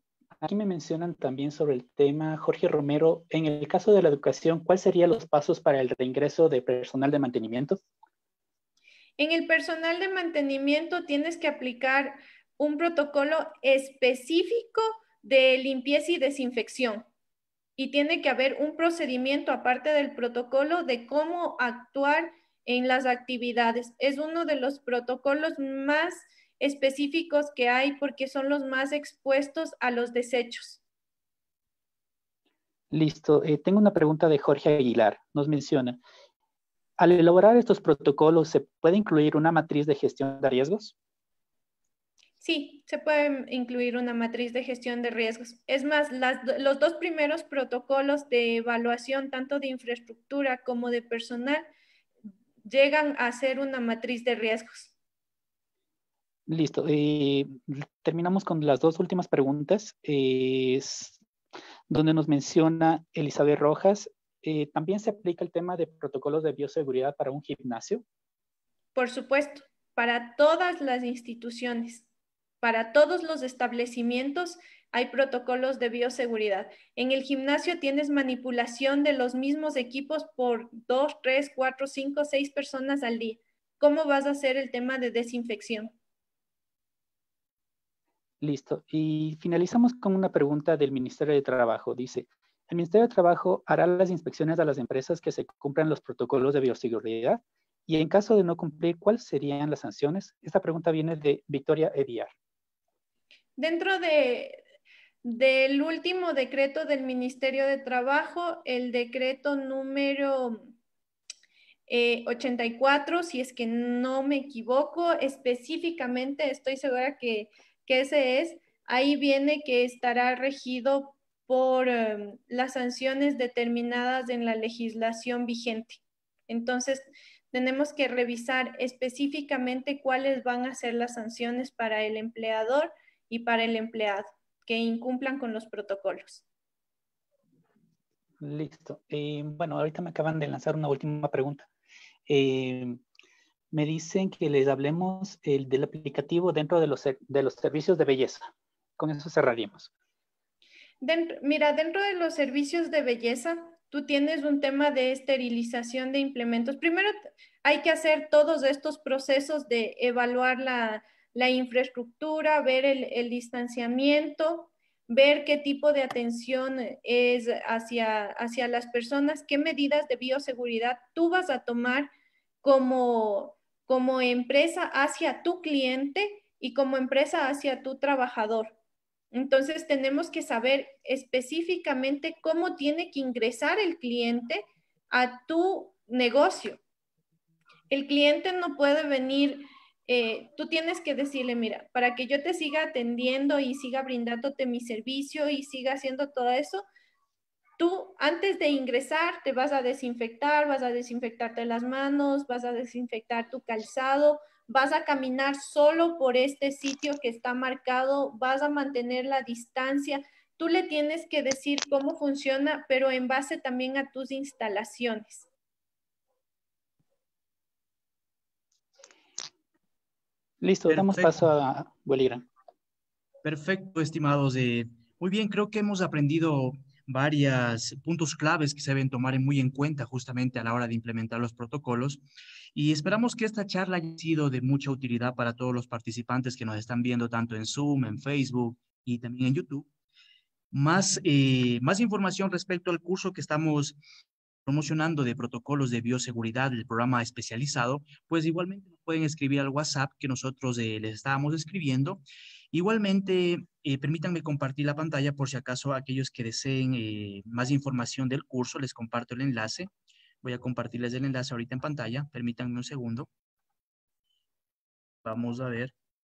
Aquí me mencionan también sobre el tema, Jorge Romero, en el caso de la educación, ¿cuáles serían los pasos para el reingreso de personal de mantenimiento? En el personal de mantenimiento tienes que aplicar un protocolo específico de limpieza y desinfección. Y tiene que haber un procedimiento aparte del protocolo de cómo actuar en las actividades. Es uno de los protocolos más específicos que hay porque son los más expuestos a los desechos. Listo. Eh, tengo una pregunta de Jorge Aguilar. Nos menciona, al elaborar estos protocolos, ¿se puede incluir una matriz de gestión de riesgos? Sí, se puede incluir una matriz de gestión de riesgos. Es más, los dos primeros protocolos de evaluación, tanto de infraestructura como de personal, llegan a ser una matriz de riesgos. Listo. Eh, terminamos con las dos últimas preguntas, eh, donde nos menciona Elizabeth Rojas. Eh, ¿También se aplica el tema de protocolos de bioseguridad para un gimnasio? Por supuesto, para todas las instituciones, para todos los establecimientos hay protocolos de bioseguridad. En el gimnasio tienes manipulación de los mismos equipos por dos, tres, cuatro, cinco, seis personas al día. ¿Cómo vas a hacer el tema de desinfección? Listo. Y finalizamos con una pregunta del Ministerio de Trabajo. Dice, ¿el Ministerio de Trabajo hará las inspecciones a las empresas que se cumplan los protocolos de bioseguridad? Y en caso de no cumplir, ¿cuáles serían las sanciones? Esta pregunta viene de Victoria Eviar. Dentro de, del último decreto del Ministerio de Trabajo, el decreto número 84, eh, si es que no me equivoco, específicamente estoy segura que que ese es, ahí viene que estará regido por em, las sanciones determinadas en la legislación vigente. Entonces, tenemos que revisar específicamente cuáles van a ser las sanciones para el empleador y para el empleado que incumplan con los protocolos. Listo. Eh, bueno, ahorita me acaban de lanzar una última pregunta. Eh, me dicen que les hablemos el, del aplicativo dentro de los, de los servicios de belleza. Con eso cerraríamos. mira, dentro de los servicios de belleza, tú tienes un tema de esterilización de implementos. Primero, hay que hacer todos estos procesos de evaluar la, la infraestructura, ver el, el, distanciamiento, ver qué tipo de atención es hacia, hacia las personas, qué medidas de bioseguridad tú vas a tomar como como empresa hacia tu cliente y como empresa hacia tu trabajador. Entonces tenemos que saber específicamente cómo tiene que ingresar el cliente a tu negocio. El cliente no puede venir, eh, tú tienes que decirle, mira, para que yo te siga atendiendo y siga brindándote mi servicio y siga haciendo todo eso, tú antes de ingresar te vas a desinfectar, vas a desinfectarte las manos, vas a desinfectar tu calzado, vas a caminar solo por este sitio que está marcado, vas a mantener la distancia. Tú le tienes que decir cómo funciona, pero en base también a tus instalaciones. Listo, damos paso a Bolígrafo. Perfecto, estimados. Eh, muy bien, creo que hemos aprendido varias puntos claves que se deben tomar muy en cuenta justamente a la hora de implementar los protocolos. Y esperamos que esta charla haya sido de mucha utilidad para todos los participantes que nos están viendo tanto en Zoom, en Facebook y también en YouTube. Más, eh, más información respecto al curso que estamos promocionando de protocolos de bioseguridad del programa especializado, pues igualmente pueden escribir al WhatsApp que nosotros eh, les estábamos escribiendo Igualmente, eh, permítanme compartir la pantalla por si acaso aquellos que deseen eh, más información del curso, les comparto el enlace. Voy a compartirles el enlace ahorita en pantalla. Permítanme un segundo. Vamos a ver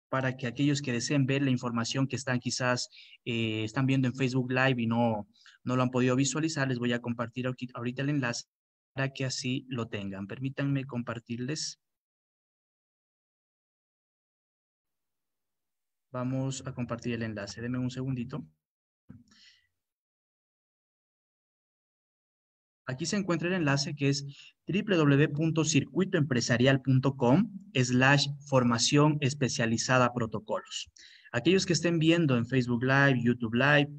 para que aquellos que deseen ver la información que están quizás eh, están viendo en Facebook Live y no, no lo han podido visualizar, les voy a compartir ahorita el enlace para que así lo tengan. Permítanme compartirles. Vamos a compartir el enlace. Deme un segundito. Aquí se encuentra el enlace que es www.circuitoempresarial.com slash formación especializada protocolos. Aquellos que estén viendo en Facebook Live, YouTube Live,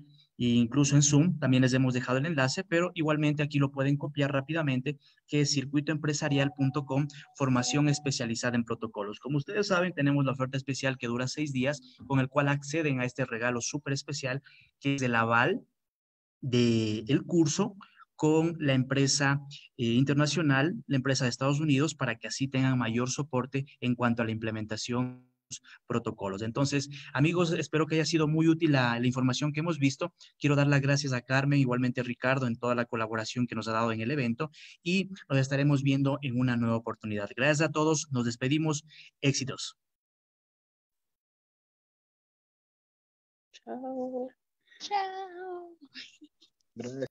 e incluso en Zoom, también les hemos dejado el enlace, pero igualmente aquí lo pueden copiar rápidamente, que es circuitoempresarial.com, formación especializada en protocolos. Como ustedes saben, tenemos la oferta especial que dura seis días, con el cual acceden a este regalo súper especial, que es el aval del el curso con la empresa eh, internacional, la empresa de Estados Unidos, para que así tengan mayor soporte en cuanto a la implementación protocolos. Entonces, amigos, espero que haya sido muy útil la, información que hemos visto. Quiero dar las gracias a Carmen, igualmente a Ricardo, en toda la colaboración que nos ha dado en el evento y nos estaremos viendo en una nueva oportunidad. Gracias a todos, nos despedimos. Éxitos. Chao. Chao. Gracias.